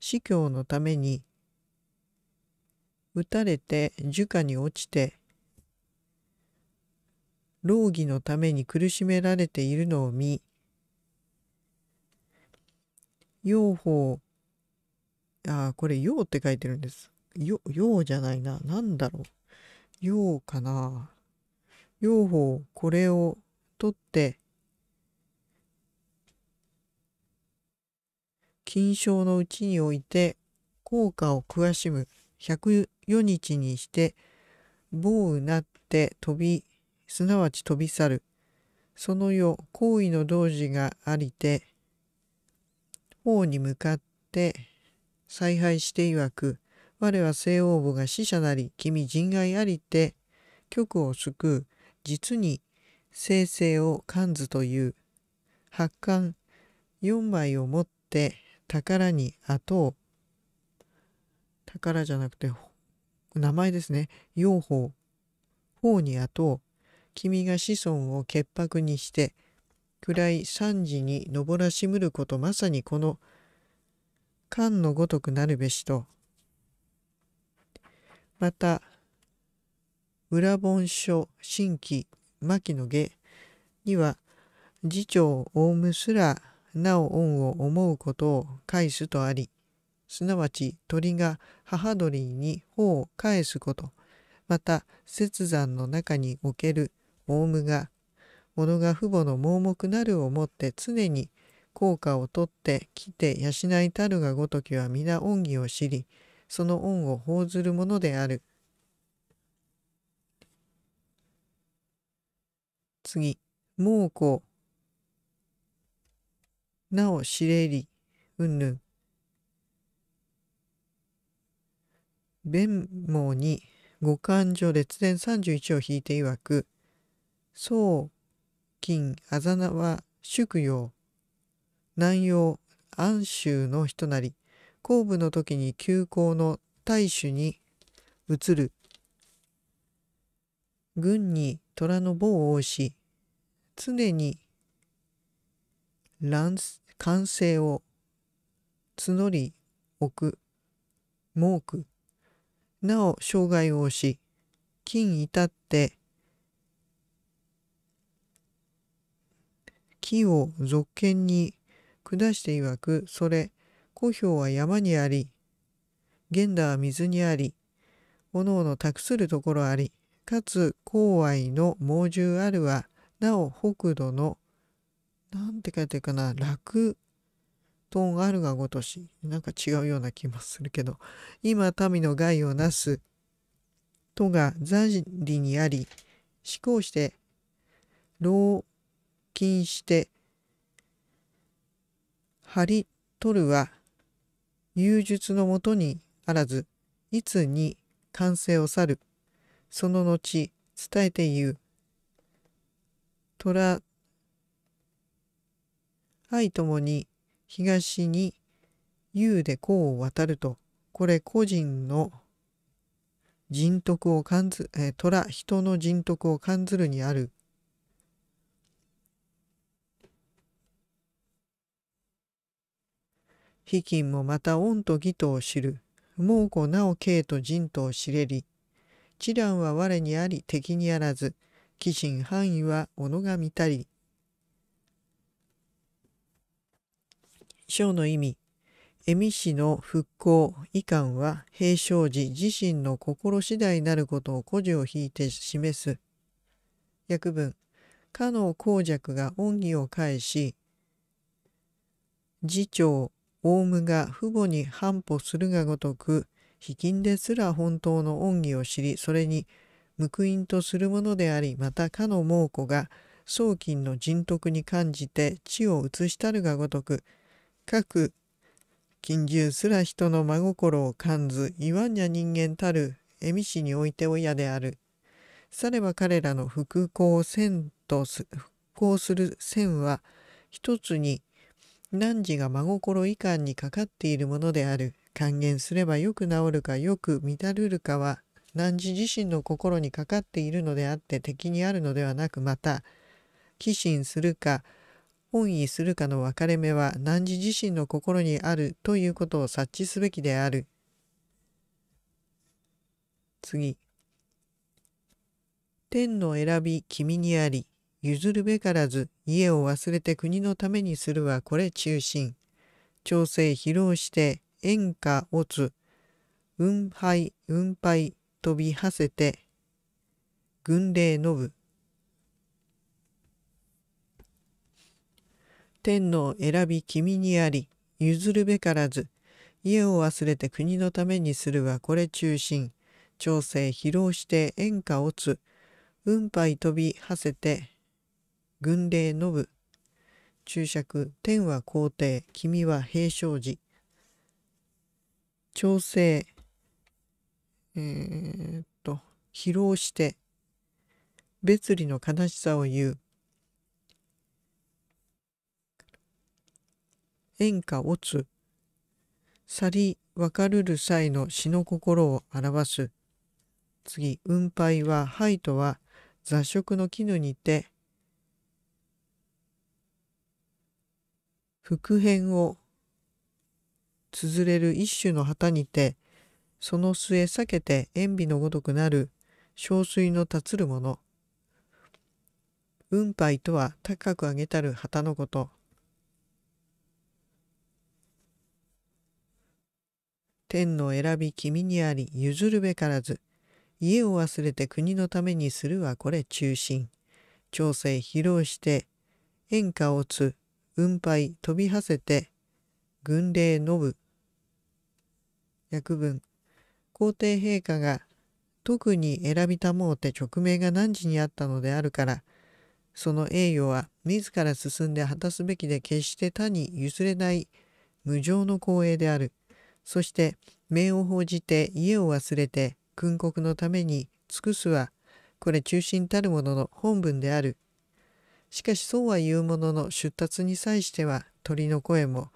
司教のために打たれて樹下に落ちて、老儀のために苦しめられているのを見、養法、あ、これ養って書いてるんです。よ、ようじゃないな。何だろう。ようかな。養法、これを取って、金賞のうちにおいて、効果を詳しむ。百夜日にして棒うなって飛びすなわち飛び去るその世行為の同時がありて王に向かって采配して曰く我は西王母が死者なり君人外ありて局を救う実に生成を漢図という発刊4枚を持って宝に後を宝じゃなくて名前ですね。養法。法にあと、君が子孫を潔白にして、暗い惨事に登らしむることまさにこの、漢のごとくなるべしと、また、裏本書新規牧の下には、次長オウムすらなお恩を思うことを返すとあり、すなわち鳥が母鳥に頬を返すこと、また雪山の中におけるオウムが、物が父母の盲目なるをもって常に効果をとって来て養いたるがごときは皆恩義を知り、その恩を報ずるものである。次、猛虎。なお知れり、うんぬん。弁毛に五感情列伝31を引いて曰く、宋、金、あざなは宿用南洋、安州の人なり、後部の時に旧校の大主に移る。軍に虎の棒を押し、常に乱歓声を募り置く、猛く」なお障害を押し、金至って木を俗見に下していわく、それ、故郷は山にあり、現代は水にあり、おのおの託するところあり、かつ公愛の猛獣あるは、なお北土の、なんて書いてるかな、楽本あるがごとし、なんか違うような気もするけど、今民の害をなすとが残りにあり、思考して、老金して、張り取るは、優術のもとにあらず、いつに完成を去る。その後、伝えて言う。虎、愛ともに、東に U で項を渡ると、これ個人の人徳を感ず、えー、虎、人の人徳を感ずるにある。非金もまた恩と義とを知る。猛虎なお慶と人とを知れり。知覧は我にあり敵にあらず。貴神範囲は己が見たり。章の意味、恵美氏の復興、遺憾は平昌時自身の心次第なることを故事を引いて示す。訳文、かの公爵が恩義を返し、次長、オウムが父母に反歩するがごとく、卑近ですら本当の恩義を知り、それに報印とするものであり、またかの猛虎が、宗金の人徳に感じて地を移したるがごとく、各く近獣すら人の真心を感ず言わんにゃ人間たる恵美氏において親である。されば彼らの復興線と復興する線は一つに汝が真心以下にかかっているものである。還元すればよく治るかよく乱るるかは汝自身の心にかかっているのであって敵にあるのではなくまた寄進するか本意するかの分かれ目は汝自身の心にあるということを察知すべきである。次。天の選び君にあり、譲るべからず家を忘れて国のためにするはこれ中心。調整疲労して演歌をつ、運配運配飛びはせて、軍令のぶ。天の選び君にあり、譲るべからず、家を忘れて国のためにするはこれ中心、調整疲労して演歌をつ、運杯飛びはせて、軍令のぶ、注釈、天は皇帝、君は平正寺、調整、えー、っと、疲労して、別離の悲しさを言う、演歌をつ、去り別るる際の詩の心を表す。次、運杯は、灰とは、雑食の絹にて、伏編を綴れる一種の旗にて、その末避けて塩ビのごとくなる、憔悴の立つるもの。運杯とは高く上げたる旗のこと。天の選び君にあり譲るべからず。家を忘れて国のためにするはこれ中心。調整披露して、演歌をつ、運配飛びはせて、軍令のぶ。訳文。皇帝陛下が特に選びたもうて勅命が何時にあったのであるから、その栄誉は自ら進んで果たすべきで決して他に譲れない無常の光栄である。そして名を報じて家を忘れて訓国のために尽くすはこれ中心たるものの本文である。しかしそうは言うものの出立に際しては鳥の声も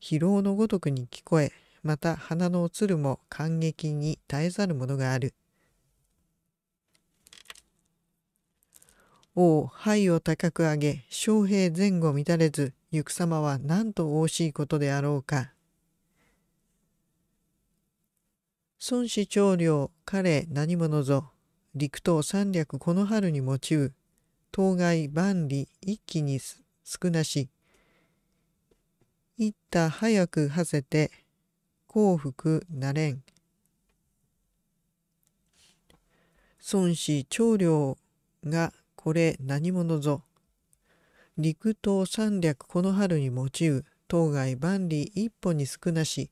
疲労のごとくに聞こえまた花のつるも感激に耐えざるものがある。王灰を高く上げ将兵前後乱れず行く様は何と惜しいことであろうか。孫子長領、彼何者ぞ。陸等三略この春に用う。当該万里一気に少なし。一った早くはせて、幸福なれん。孫子長領がこれ何者ぞ。陸等三略この春に用う。当該万里一歩に少なし。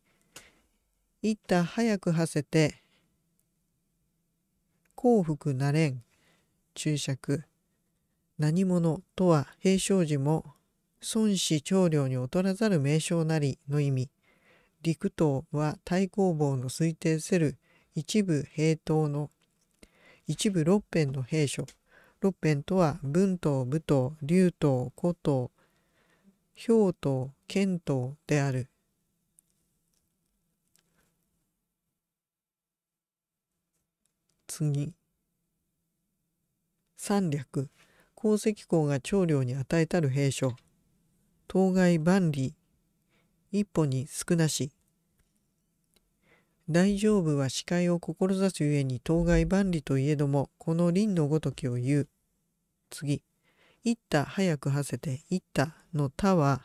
一太早くはせて幸福なれん注釈何者とは平常時も孫子長領に劣らざる名称なりの意味陸東は太公望の推定せる一部平等の一部六辺の兵所六辺とは文東武東竜東古東氷東剣東である次。三略、鉱石公が長領に与えたる兵書。当該万里。一歩に少なし。大丈夫は視界を志すゆえに当該万里といえども、この輪のごときを言う。次。いった早くはせて、いったの他は、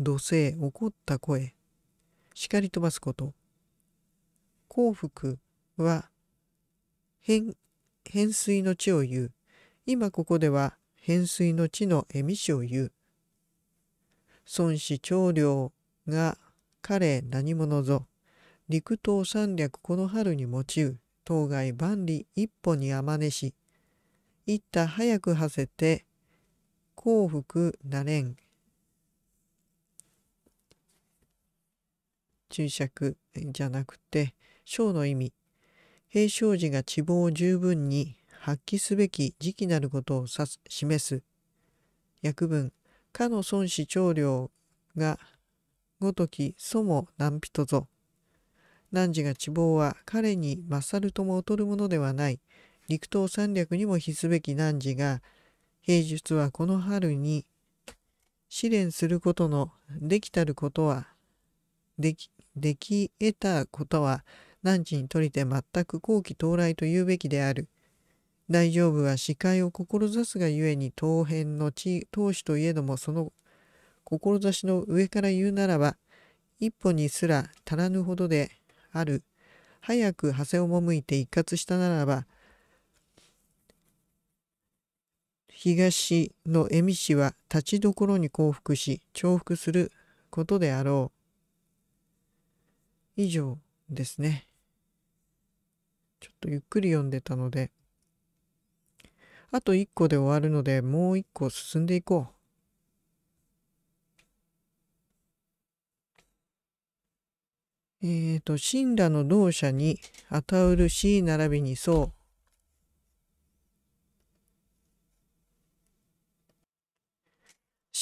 土星、怒った声。叱り飛ばすこと。幸福は、変、変水の地を言う。今ここでは変水の地の恵み子を言う。孫子長領が彼何者ぞ。陸東三略この春に用う。当該万里一歩にあまねし。いった早くはせて幸福なれん。注釈じゃなくて、章の意味。平常時が地望を十分に発揮すべき時期なることを指す示す。訳文、かの孫子長領がごとき祖も何人ぞ。汝が地望は彼に勝るとも劣るものではない。陸東三略にも比すべき汝が、平日はこの春に試練することのできたることは、でき、でき得たことは、何時にとりて全く後期到来と言うべきである。大丈夫は司会を志すがゆえに当編の地当主といえどもその志の上から言うならば一歩にすら足らぬほどである早く長谷をむいて一括したならば東の恵美氏は立ちどころに降伏し重複することであろう以上ですね。ちょっとゆっくり読んでたので、あと1個で終わるので、もう1個進んでいこう。えっ、ー、と、神羅の同社に、あたうるし、並びにそう。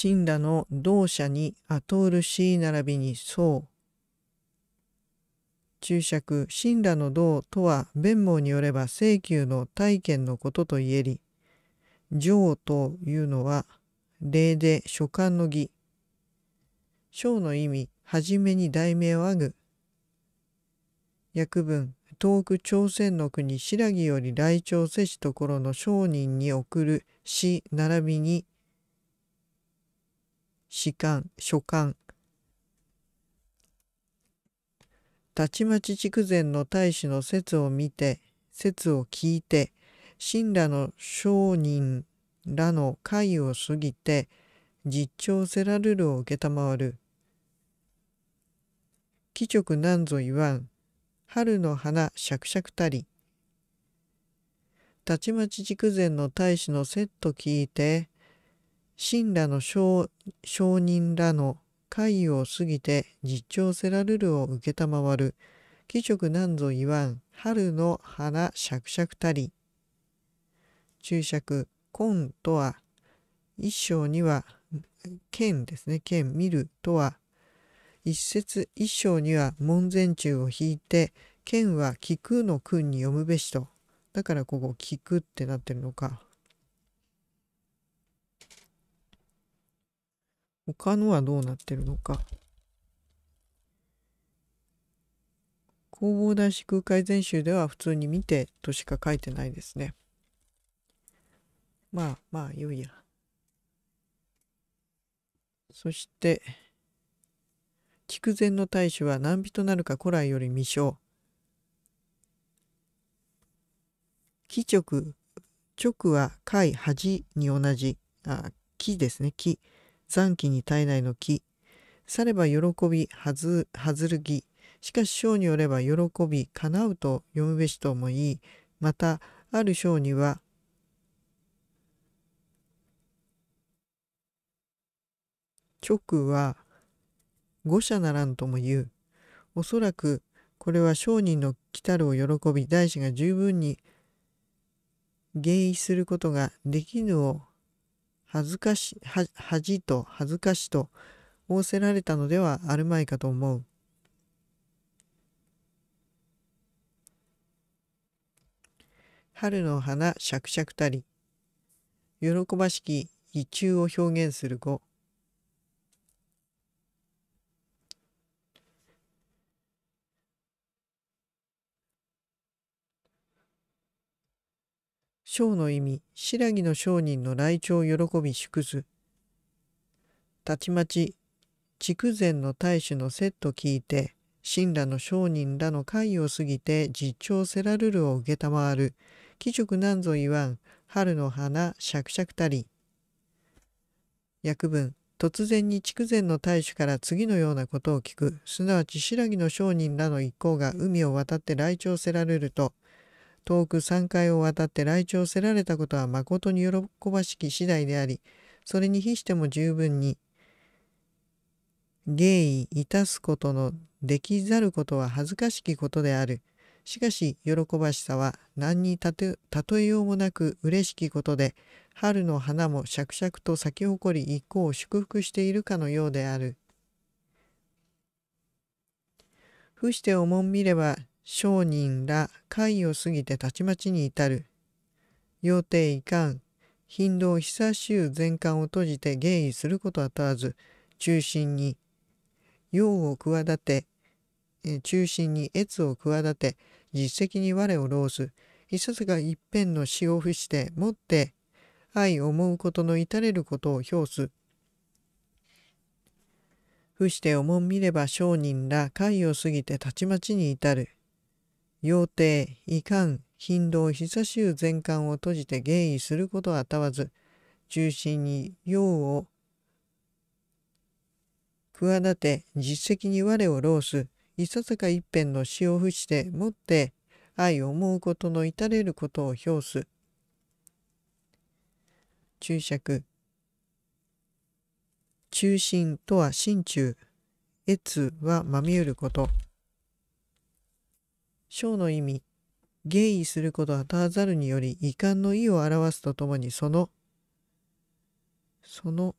神羅の同社に、あとうるし、並びにそう。注釈神羅の道とは弁網によれば請求の体験のことと言えり上というのは礼で書簡の儀章の意味はじめに題名をあぐ訳文遠く朝鮮の国新羅より来朝せしところの商人に送る詩並びに詩官書簡たちまち筑前の大使の説を見て説を聞いて神羅の商人らの会を過ぎて実長セラルルを承る。貴直なんぞ言わん春の花しゃくしゃくたり。たちまち筑前の大使の説と聞いて神羅の商人らの会を過ぎて実長せらるるを受けたまわる。貴直なんぞ言わん、春の花しゃくしゃくたり。注釈、今とは、一章には、剣ですね、剣、見るとは、一節一章には門前中を引いて、剣は菊の訓に読むべしと。だからここ、菊ってなってるのか。他のはどうなってるのか。工房大師空海全集では普通に見てとしか書いてないですね。まあまあ、よいや。そして、筑前の大使は難人なるか古来より未生。貴直、直は貝、恥に同じ、あ、木ですね、木。残機に体内の木されば喜び、はず、はずるぎ。しかし章によれば喜び、叶うと読むべしともい、また、ある章には、直は五者ならんとも言う。おそらくこれは商人の来たるを喜び大師が十分に迎意することができぬを恥ずかし、恥と恥ずかしと仰せられたのではあるまいかと思う。春の花しゃくしゃくたり喜ばしき意中を表現する語章の意味、白木の商人の来朝喜び祝図。たちまち、筑前の大使のッと聞いて、神羅の商人らの会を過ぎて実長セラルルを承る、貴族なんぞ言わん、春の花、しゃくしゃくたり。訳文、突然に筑前の大使から次のようなことを聞く、すなわち白羅の商人らの一行が海を渡って来朝せられると、遠く3回を渡って来庁せられたことは誠に喜ばしき次第であり、それに比しても十分に、芸意いたすことのできざることは恥ずかしきことである。しかし、喜ばしさは何に例えようもなく嬉しきことで、春の花もしゃくしゃくと咲き誇り一個を祝福しているかのようである。伏しておもん見れば商人ら会を過ぎてたちまちに至る。要い遺憾、頻道久しう全巻を閉じて芸意することは問わず、中心に用を企て、中心に越を企て、実績に我を労す。いささか一辺の死を伏して、もって、愛思うことの至れることを表す。伏しておもん見れば商人ら会を過ぎてたちまちに至る。要帝、遺憾、頻道、久しゅう全巻を閉じて迎意することはたわず、中心に用を企て実績に我を労す、いささか一辺の死を伏してもって愛を思うことの至れることを表す。注釈中心とは心中、越はまみうること。章の意味、芸意することはたざるにより遺憾の意を表すとともにその、その、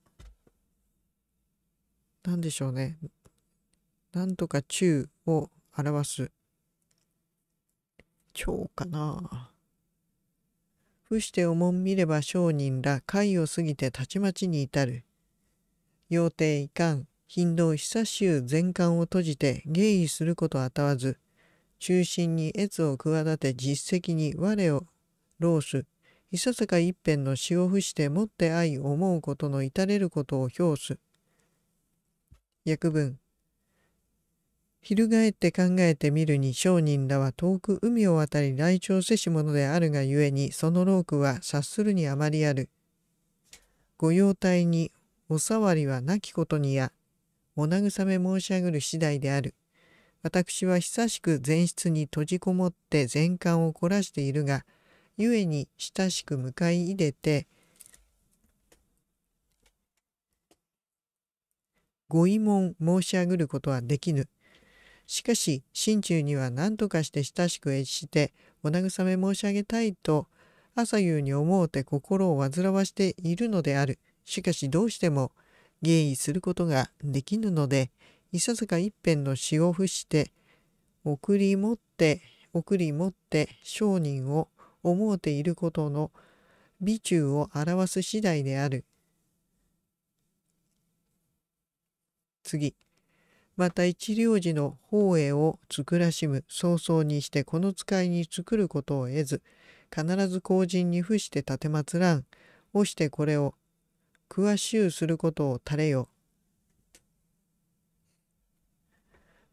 何でしょうね。なんとか中を表す。長かな。伏して重ん見れば商人ら会を過ぎてたちまちに至る。要帝遺憾、頻度久しゅう全巻を閉じて、芸意すること当たわず、中心に越を企て実績に我を老すいささか一辺の死を伏してもって愛思うことの至れることを表す。訳文翻って考えてみるに商人らは遠く海を渡り来朝せし者であるがゆえにその老苦は察するにあまりある。御用体におさわりはなきことにやお慰め申し上げる次第である。私は久しく前室に閉じこもって全館を凝らしているが、故に親しく迎え入れて、ご慰問申し上げることはできぬ。しかし、心中には何とかして親しく越して、お慰め申し上げたいと、朝夕に思うて心を煩わしているのである。しかしどうしても、迎意することができぬので、いささか一辺の詩を付して、送り持って、送り持って商人を思うていることの美中を表す次第である。次。また一両寺の法営を作らしむ早々にしてこの使いに作ることを得ず、必ず後人に付して奉らん、をしてこれを、詳しゅうすることを垂れよ。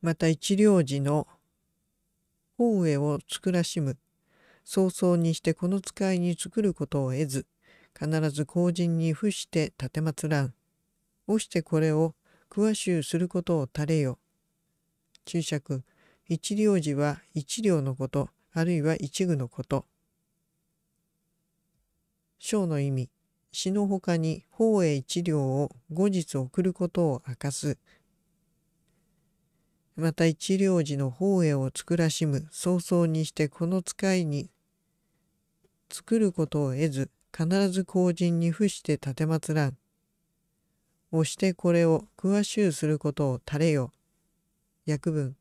また一両寺の本へを作らしむ早々にしてこの使いに作ることを得ず必ず後人に付して奉らんをしてこれを詳しゅうすることを垂れよ注釈一両寺は一両のことあるいは一具のこと章の意味詩のほかに法へ一両を後日送ることを明かすまた一両寺の法へを作らしむ早々にしてこの使いに作ることを得ず必ず後人に付して奉らん。押してこれを詳しゅうすることを垂れよ。訳文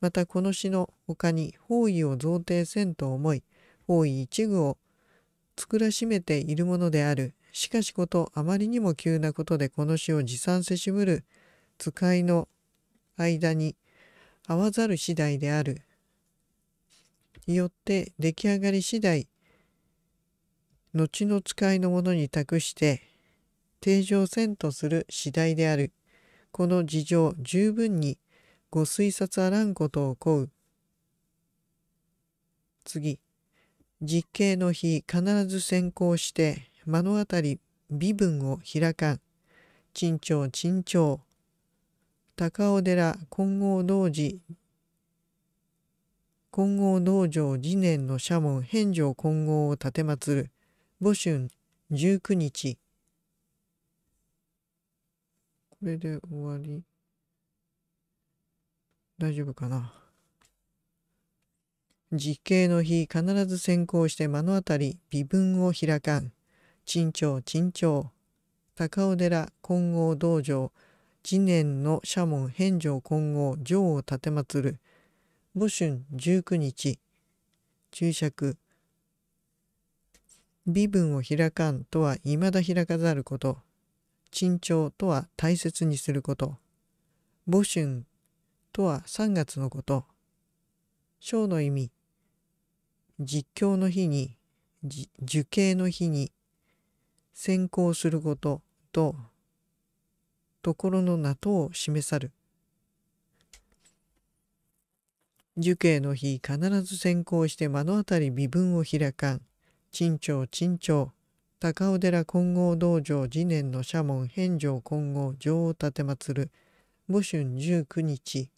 またこの詩の他に方位を贈呈せんと思い方位一具を作らしめているものであるしかしことあまりにも急なことでこの詩を持参せしむる使いの間に合わざる次第である。よって出来上がり次第後の使いの者に託して定常せんとする次第である。この事情十分にご推察あらんことを請う。次実刑の日必ず先行して目の当たり微分を開かん。沈長沈長高尾寺金剛道寺金剛道場次年の社門返上金剛を奉る母春19日これで終わり大丈夫かな実刑の日必ず先行して目の当たり微分を開かん陳朝陳朝高尾寺金剛道場次年の社門返上今後女王を奉る母春19日注釈微分を開かんとは未だ開かざること珍重とは大切にすること母春とは3月のこと章の意味実況の日に受刑の日に先行することとところの名とを示さる。受刑の日必ず先行して目の当たり微分を開かん。陳朝陳朝高尾寺金剛道場次年の社門返上金剛女王立て祭る母春19日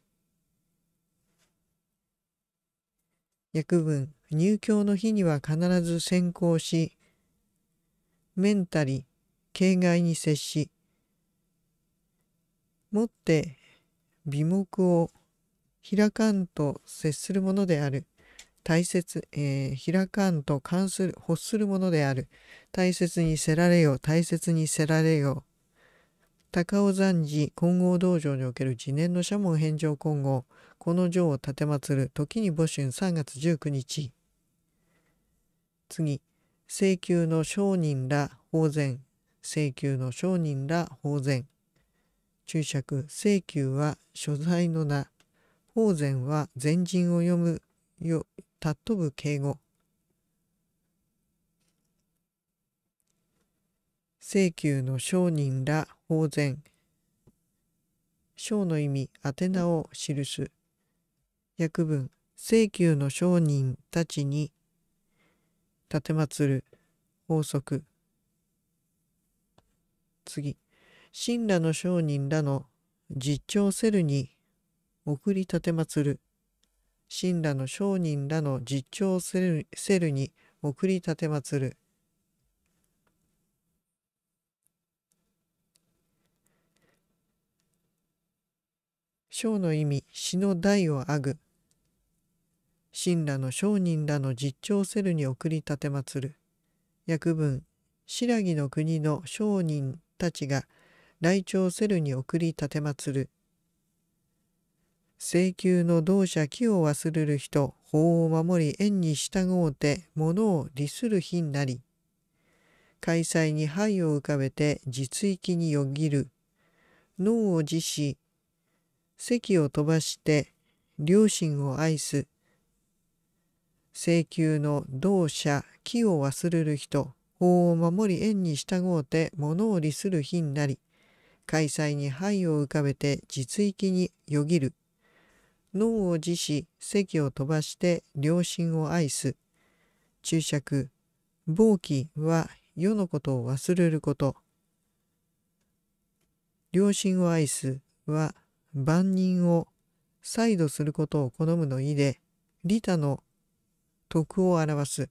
訳文入教の日には必ず先行しメンタリ境外に接しもって美目を開かんと接するものである。大切、えー、開かんと関する、欲するものである。大切にせられよ、大切にせられよ。高尾山寺金剛道場における次年の社門返上金剛、この城を奉る時に募春3月19日。次、請求の商人ら法然、請求の商人ら法然。注釈請求は所在の名法然は前人を読むよ尊ぶ敬語請求の商人ら法然商の意味宛名を記す訳文請求の商人たちに奉る法則次神羅の商人らの実朝セルに送り立てまつる。神羅の商人らの実朝セルに送り立てまつる。章の意味、詩の代をあぐ。神羅の商人らの実朝セルに送り立てまつる。訳文、新羅の国の商人たちが来庁セルに送り奉る。請求の同社木を忘れる人、法を守り縁に従うて、物を利する日になり。開催に灰を浮かべて実域によぎる。脳を辞し、席を飛ばして、両親を愛す。請求の同社、木を忘れる人、法を守り縁に従うて物を利する日になり。開催に灰を浮かべて実域によぎる脳を自死席を飛ばして良心を愛す注釈暴気は世のことを忘れること良心を愛すは万人を再度することを好むの意で利他の徳を表す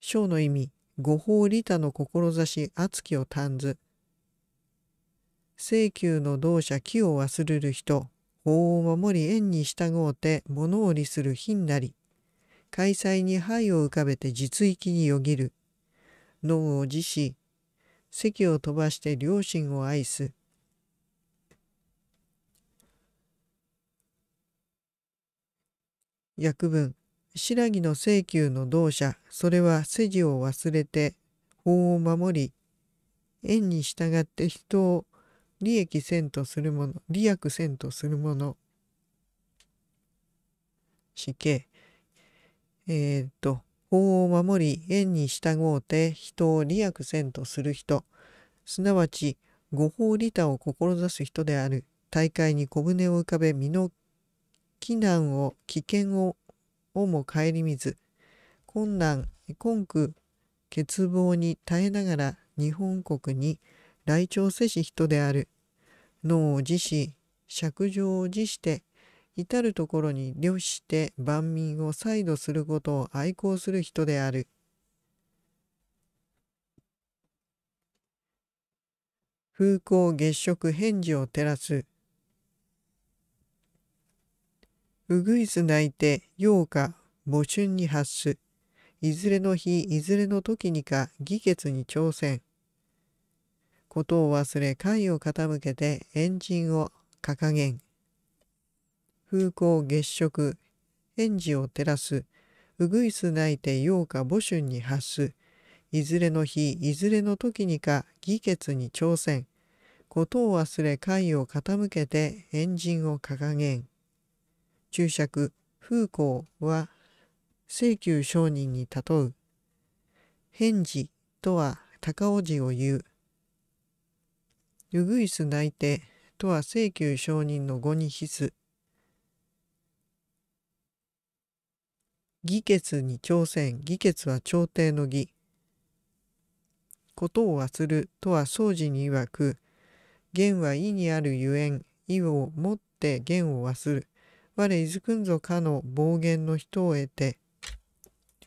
章の意味五法利他の志厚きを単ず。清求の同者気を忘れる人、法を守り縁に従うて物下りする品なり。開催に灰を浮かべて実域によぎる。脳を辞し、席を飛ばして両親を愛す。訳文白木の請求の同社、それは筋を忘れて、法を守り、縁に従って人を利益せんとするもの、利益せんとするもの。死刑。えー、っと、法を守り、縁に従うて人を利益せんとする人。すなわち、誤法利他を志す人である。大会に小舟を浮かべ、身の危難を、危険ををも顧みず困難困苦欠乏に耐えながら日本国に来朝せし人である脳を辞し釈上を辞して至るところに師して万民を再度することを愛好する人である。風光月食返事を照らすうぐいす泣いて、うか、母春に発す。いずれの日、いずれの時にか、議決に挑戦。ことを忘れ、貝を傾けて、円陣を掲げん。風光月食、円事を照らす。うぐいす泣いて、うか、母春に発す。いずれの日、いずれの時にか、議決に挑戦。ことを忘れ、貝を傾けて、円陣を掲げん。注釈風光は請求商人に例う。返事とは高尾寺を言う。うぐいす泣いてとは請求商人の語に比す。議決に挑戦、議決は朝廷の義ことを忘るとは宗次に曰く、言は意にあるゆえん、意をもって言を忘る。我伊豆くんぞかの暴言の人を得て、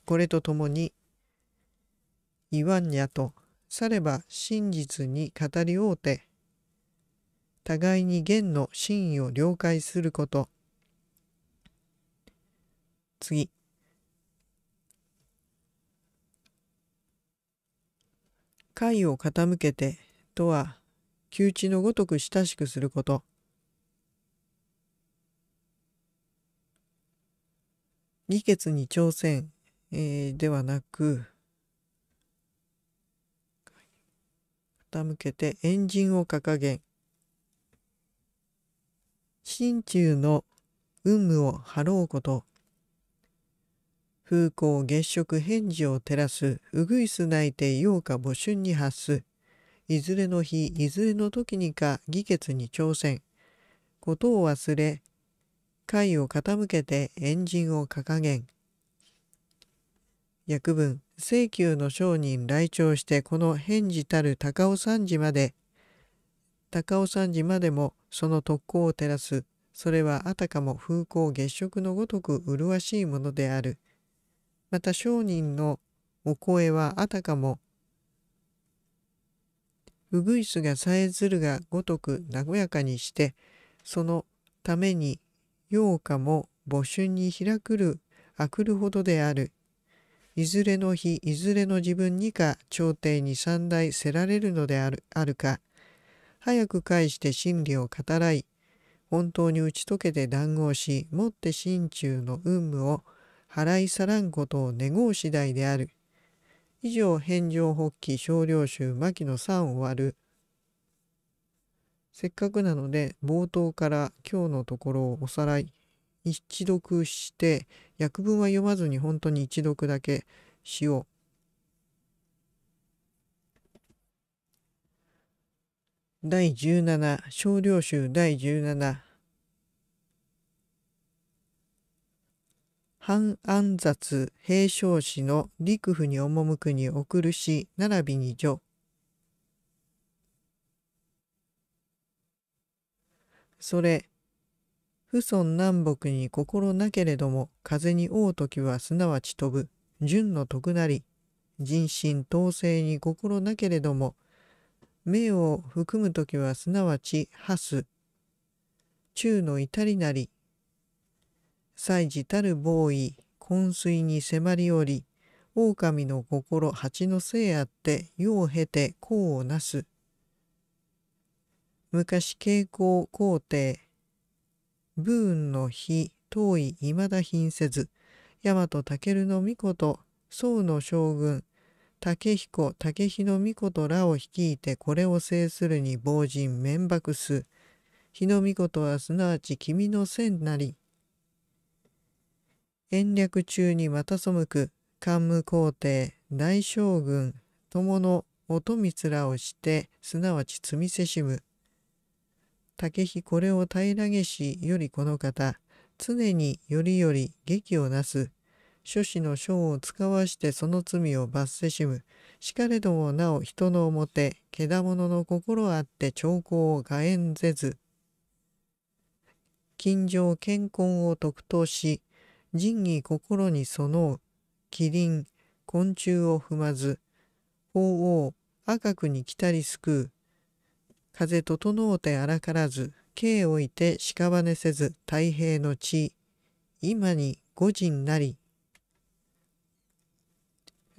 これとともに、言わんにゃと、されば真実に語り合うて、互いに言の真意を了解すること。次。会を傾けてとは、窮地のごとく親しくすること。議決に挑戦、えー、ではなく、傾けて円陣を掲げ、心中の運務を張ろうこと、風光月食返事を照らす、うぐいす泣いて陽か募春に発す、いずれの日、いずれの時にか議決に挑戦、ことを忘れ、回を傾けて円陣を掲げん。訳文、請求の商人来庁してこの返事たる高尾山寺まで、高尾山寺までもその特攻を照らす。それはあたかも風光月食のごとく麗しいものである。また商人のお声はあたかもうぐいすがさえずるがごとく和やかにしてそのために陽花も募春に開くる、あくるほどである。いずれの日、いずれの自分にか、朝廷に三代せられるのであるあるか。早く返して真理を語らい、本当に打ち解けて談合し、もって心中の運務を払い去らんことを願う次第である。以上、返上発起少量衆牧野三を割る。せっかくなので冒頭から今日のところをおさらい一読して訳文は読まずに本当に一読だけしよう。第17少量集第17半安雑平生史の陸府に赴くに送るし並びに序それ、不尊南北に心なけれども風に追う時はすなわち飛ぶ、純の徳なり、人心統制に心なけれども、命を含む時はすなわち発す、中の至りなり、祭事たる防衛、昏睡に迫りおり、狼の心蜂のせいあって世を経て功をなす。昔慶功皇帝武運の日遠い未だ貧せず大和武の御子と宋の将軍武彦武彦の御子とらを率いてこれを制するに亡人面幕す日の御子とはすなわち君のんなり延暦中にまた背く桓武皇帝大将軍友の音光らをしてすなわち積みせしむ竹ひこれを平らげしよりこの方、常によりより劇をなす。諸子の章を使わしてその罪を罰せしむ。しかれどもなお人の表、けだものの心あって兆候をがえんぜず。近城健康を特等し、仁義心にそのう、麒麟、昆虫を踏まず、法王赤くに来たり救う、風整うて荒からず、刑をいて屍せず太平の地、今に五人なり。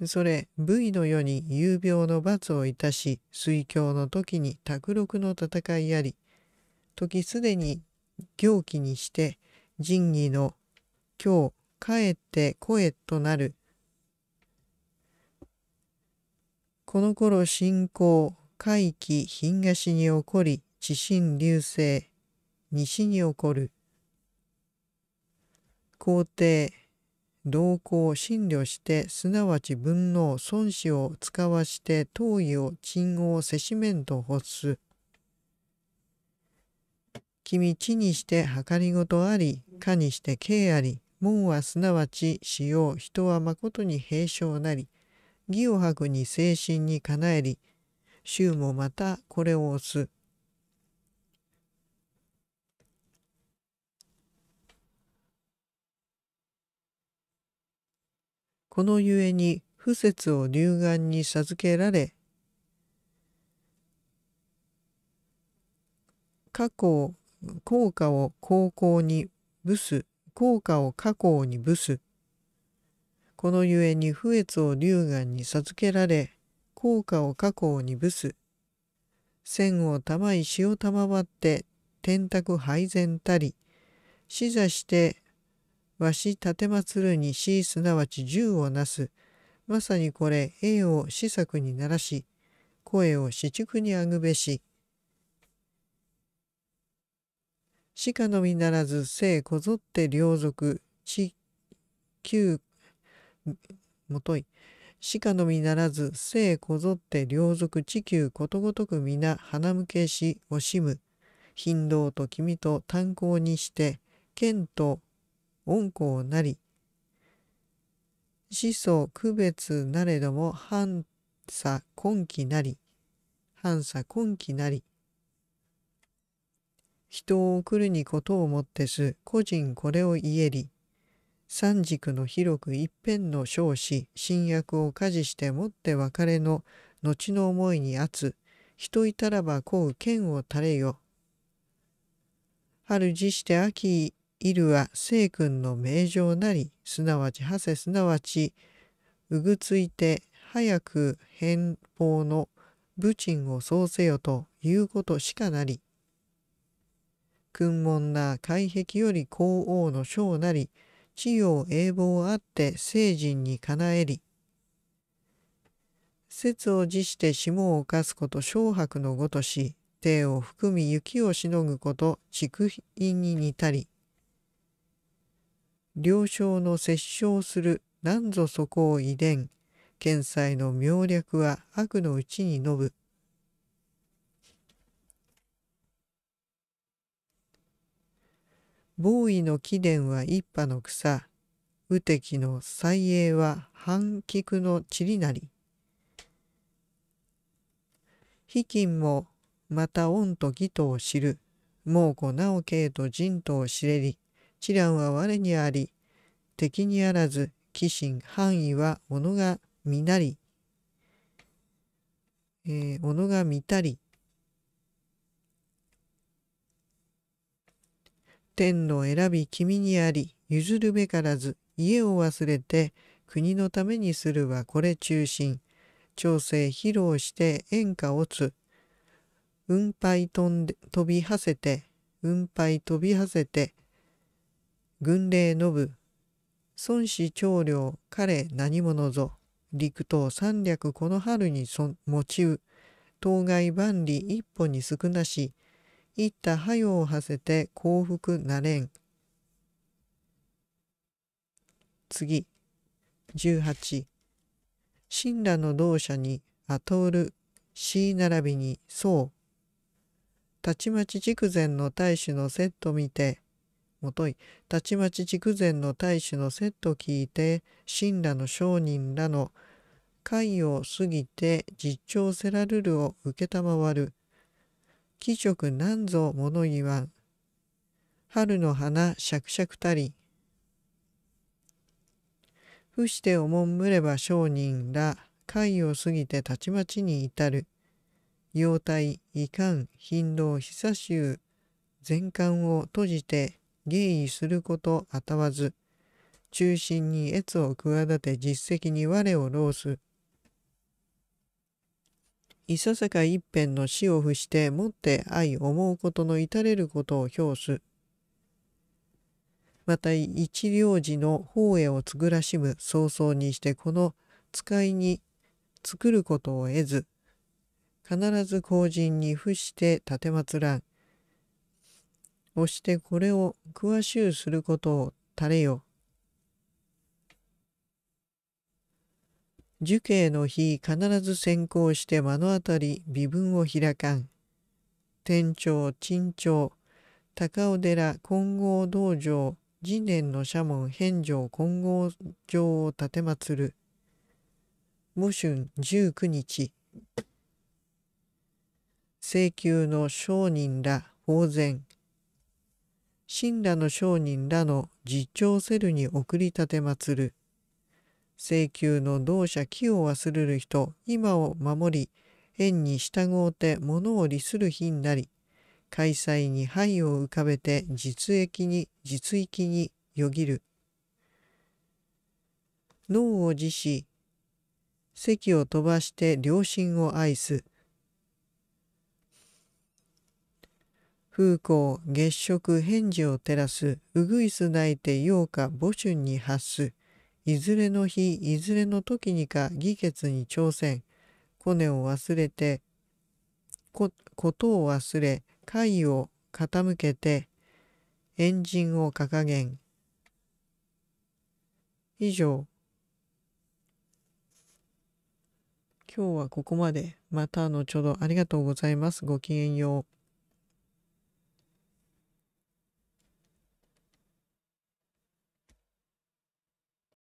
それ、部位の世に有病の罰をいたし、水教の時に卓六の戦いあり、時すでに行基にして、仁義の今日帰って声となる。この頃信仰海域東に起こり地震流星西に起こる皇帝同行侵慮してすなわち分納孫子を使わして当位を鎮王せしめんと発す君地にして計りごとありかにして敬あり門はすなわち使用人はまことに平生なり義を吐くに精神にかなえり週もまたこれを押す。このゆえに不説を乳がんに授けられ過去を効果を高校にブス効果を過去にブスこのゆえに不越を龍眼に授けられ効果を過去を鈍す。線を玉石を玉って天卓配膳たり、死座してわし立てまつるにしすなわち銃をなす。まさにこれ、栄を施策にならし、声を死畜にあぐべし。しかのみならず、生こぞって両族、地、旧、もとい、しかのみならず、生こぞって両族地球ことごとく皆、花向けし、惜しむ。貧道と君と炭鉱にして、剣と恩公なり。始祖区別なれども、反差根気なり。反差根気なり。人を送るにことをもってす、個人これを言えり。三軸の広く一辺の少子、新薬を家事してもって別れの後の思いに圧、人いたらばこう剣を垂れよ。春辞して秋いるは聖君の名状なり、すなわちはせすなわち、うぐついて早く返報の武鎮をそうせよということしかなり。君問な外壁より皇后の将なり、地用英望あって聖人にかなえり、節を辞して霜を犯すこと小白のごとし、帝を含み雪をしのぐこと畜品に似たり、了承の摂生する何ぞそこを遺伝、賢災の妙略は悪のうちに述ぶ。ボーイの貴殿は一派の草、雨敵の再栄は反菊の塵なり。きんもまた恩と義とを知る。猛虎お慶と仁とを知れり。知覧は我にあり。敵にあらず、鬼神範囲は己が見なり。えー、己が見たり。天の選び君にあり譲るべからず家を忘れて国のためにするはこれ中心調整披露して演歌をつ運杯飛んで飛びはせて運杯飛びはせて軍令ぶ孫子長領彼何者ぞ陸等三略この春にそ持ちう当該万里一歩に少なしいったはよをはせて幸福なれん。次、18。神羅の同社にあとうる、し並びにそう。たちまち筑前の大使のセット見て、もとい、たちまち筑前の大使のセット聞いて、神羅の商人らの会を過ぎて実朝せらるるを承る。貴色なんぞ物言わん。春の花しゃくしゃくたり。伏しておもんむれば商人ら会を過ぎてたちまちに至る。妖体、遺憾、頻道、久しゅう、全巻を閉じて芸意することあたわず、中心に越を企て実績に我を労す。いささか一辺の死を伏してもって愛思うことの至れることを表す。また一領事の法へをつぐらしむ早々にしてこの使いに作ることを得ず必ず後人に伏して奉らん押してこれを詳しゅうすることを垂れよ受刑の日必ず先行して目の当たり微分を開かん。天朝、陳朝、高尾寺、金剛道場、次年の社門、返上、金剛城を奉る。戊春十九日。請求の商人ら、法然。神羅の商人らの実長セルに送り奉る。請求の同社寄を忘れる人今を守り縁に従うて物を利する日になり開催に灰を浮かべて実益に実益によぎる脳を辞し席を飛ばして良心を愛す風光月食返事を照らすうぐいす泣いて陽花母春に発すいずれの日いずれの時にか議決に挑戦コネを忘れてことを忘れ会を傾けて円陣を掲げん以上今日はここまでまた後ほどありがとうございますごきげんよう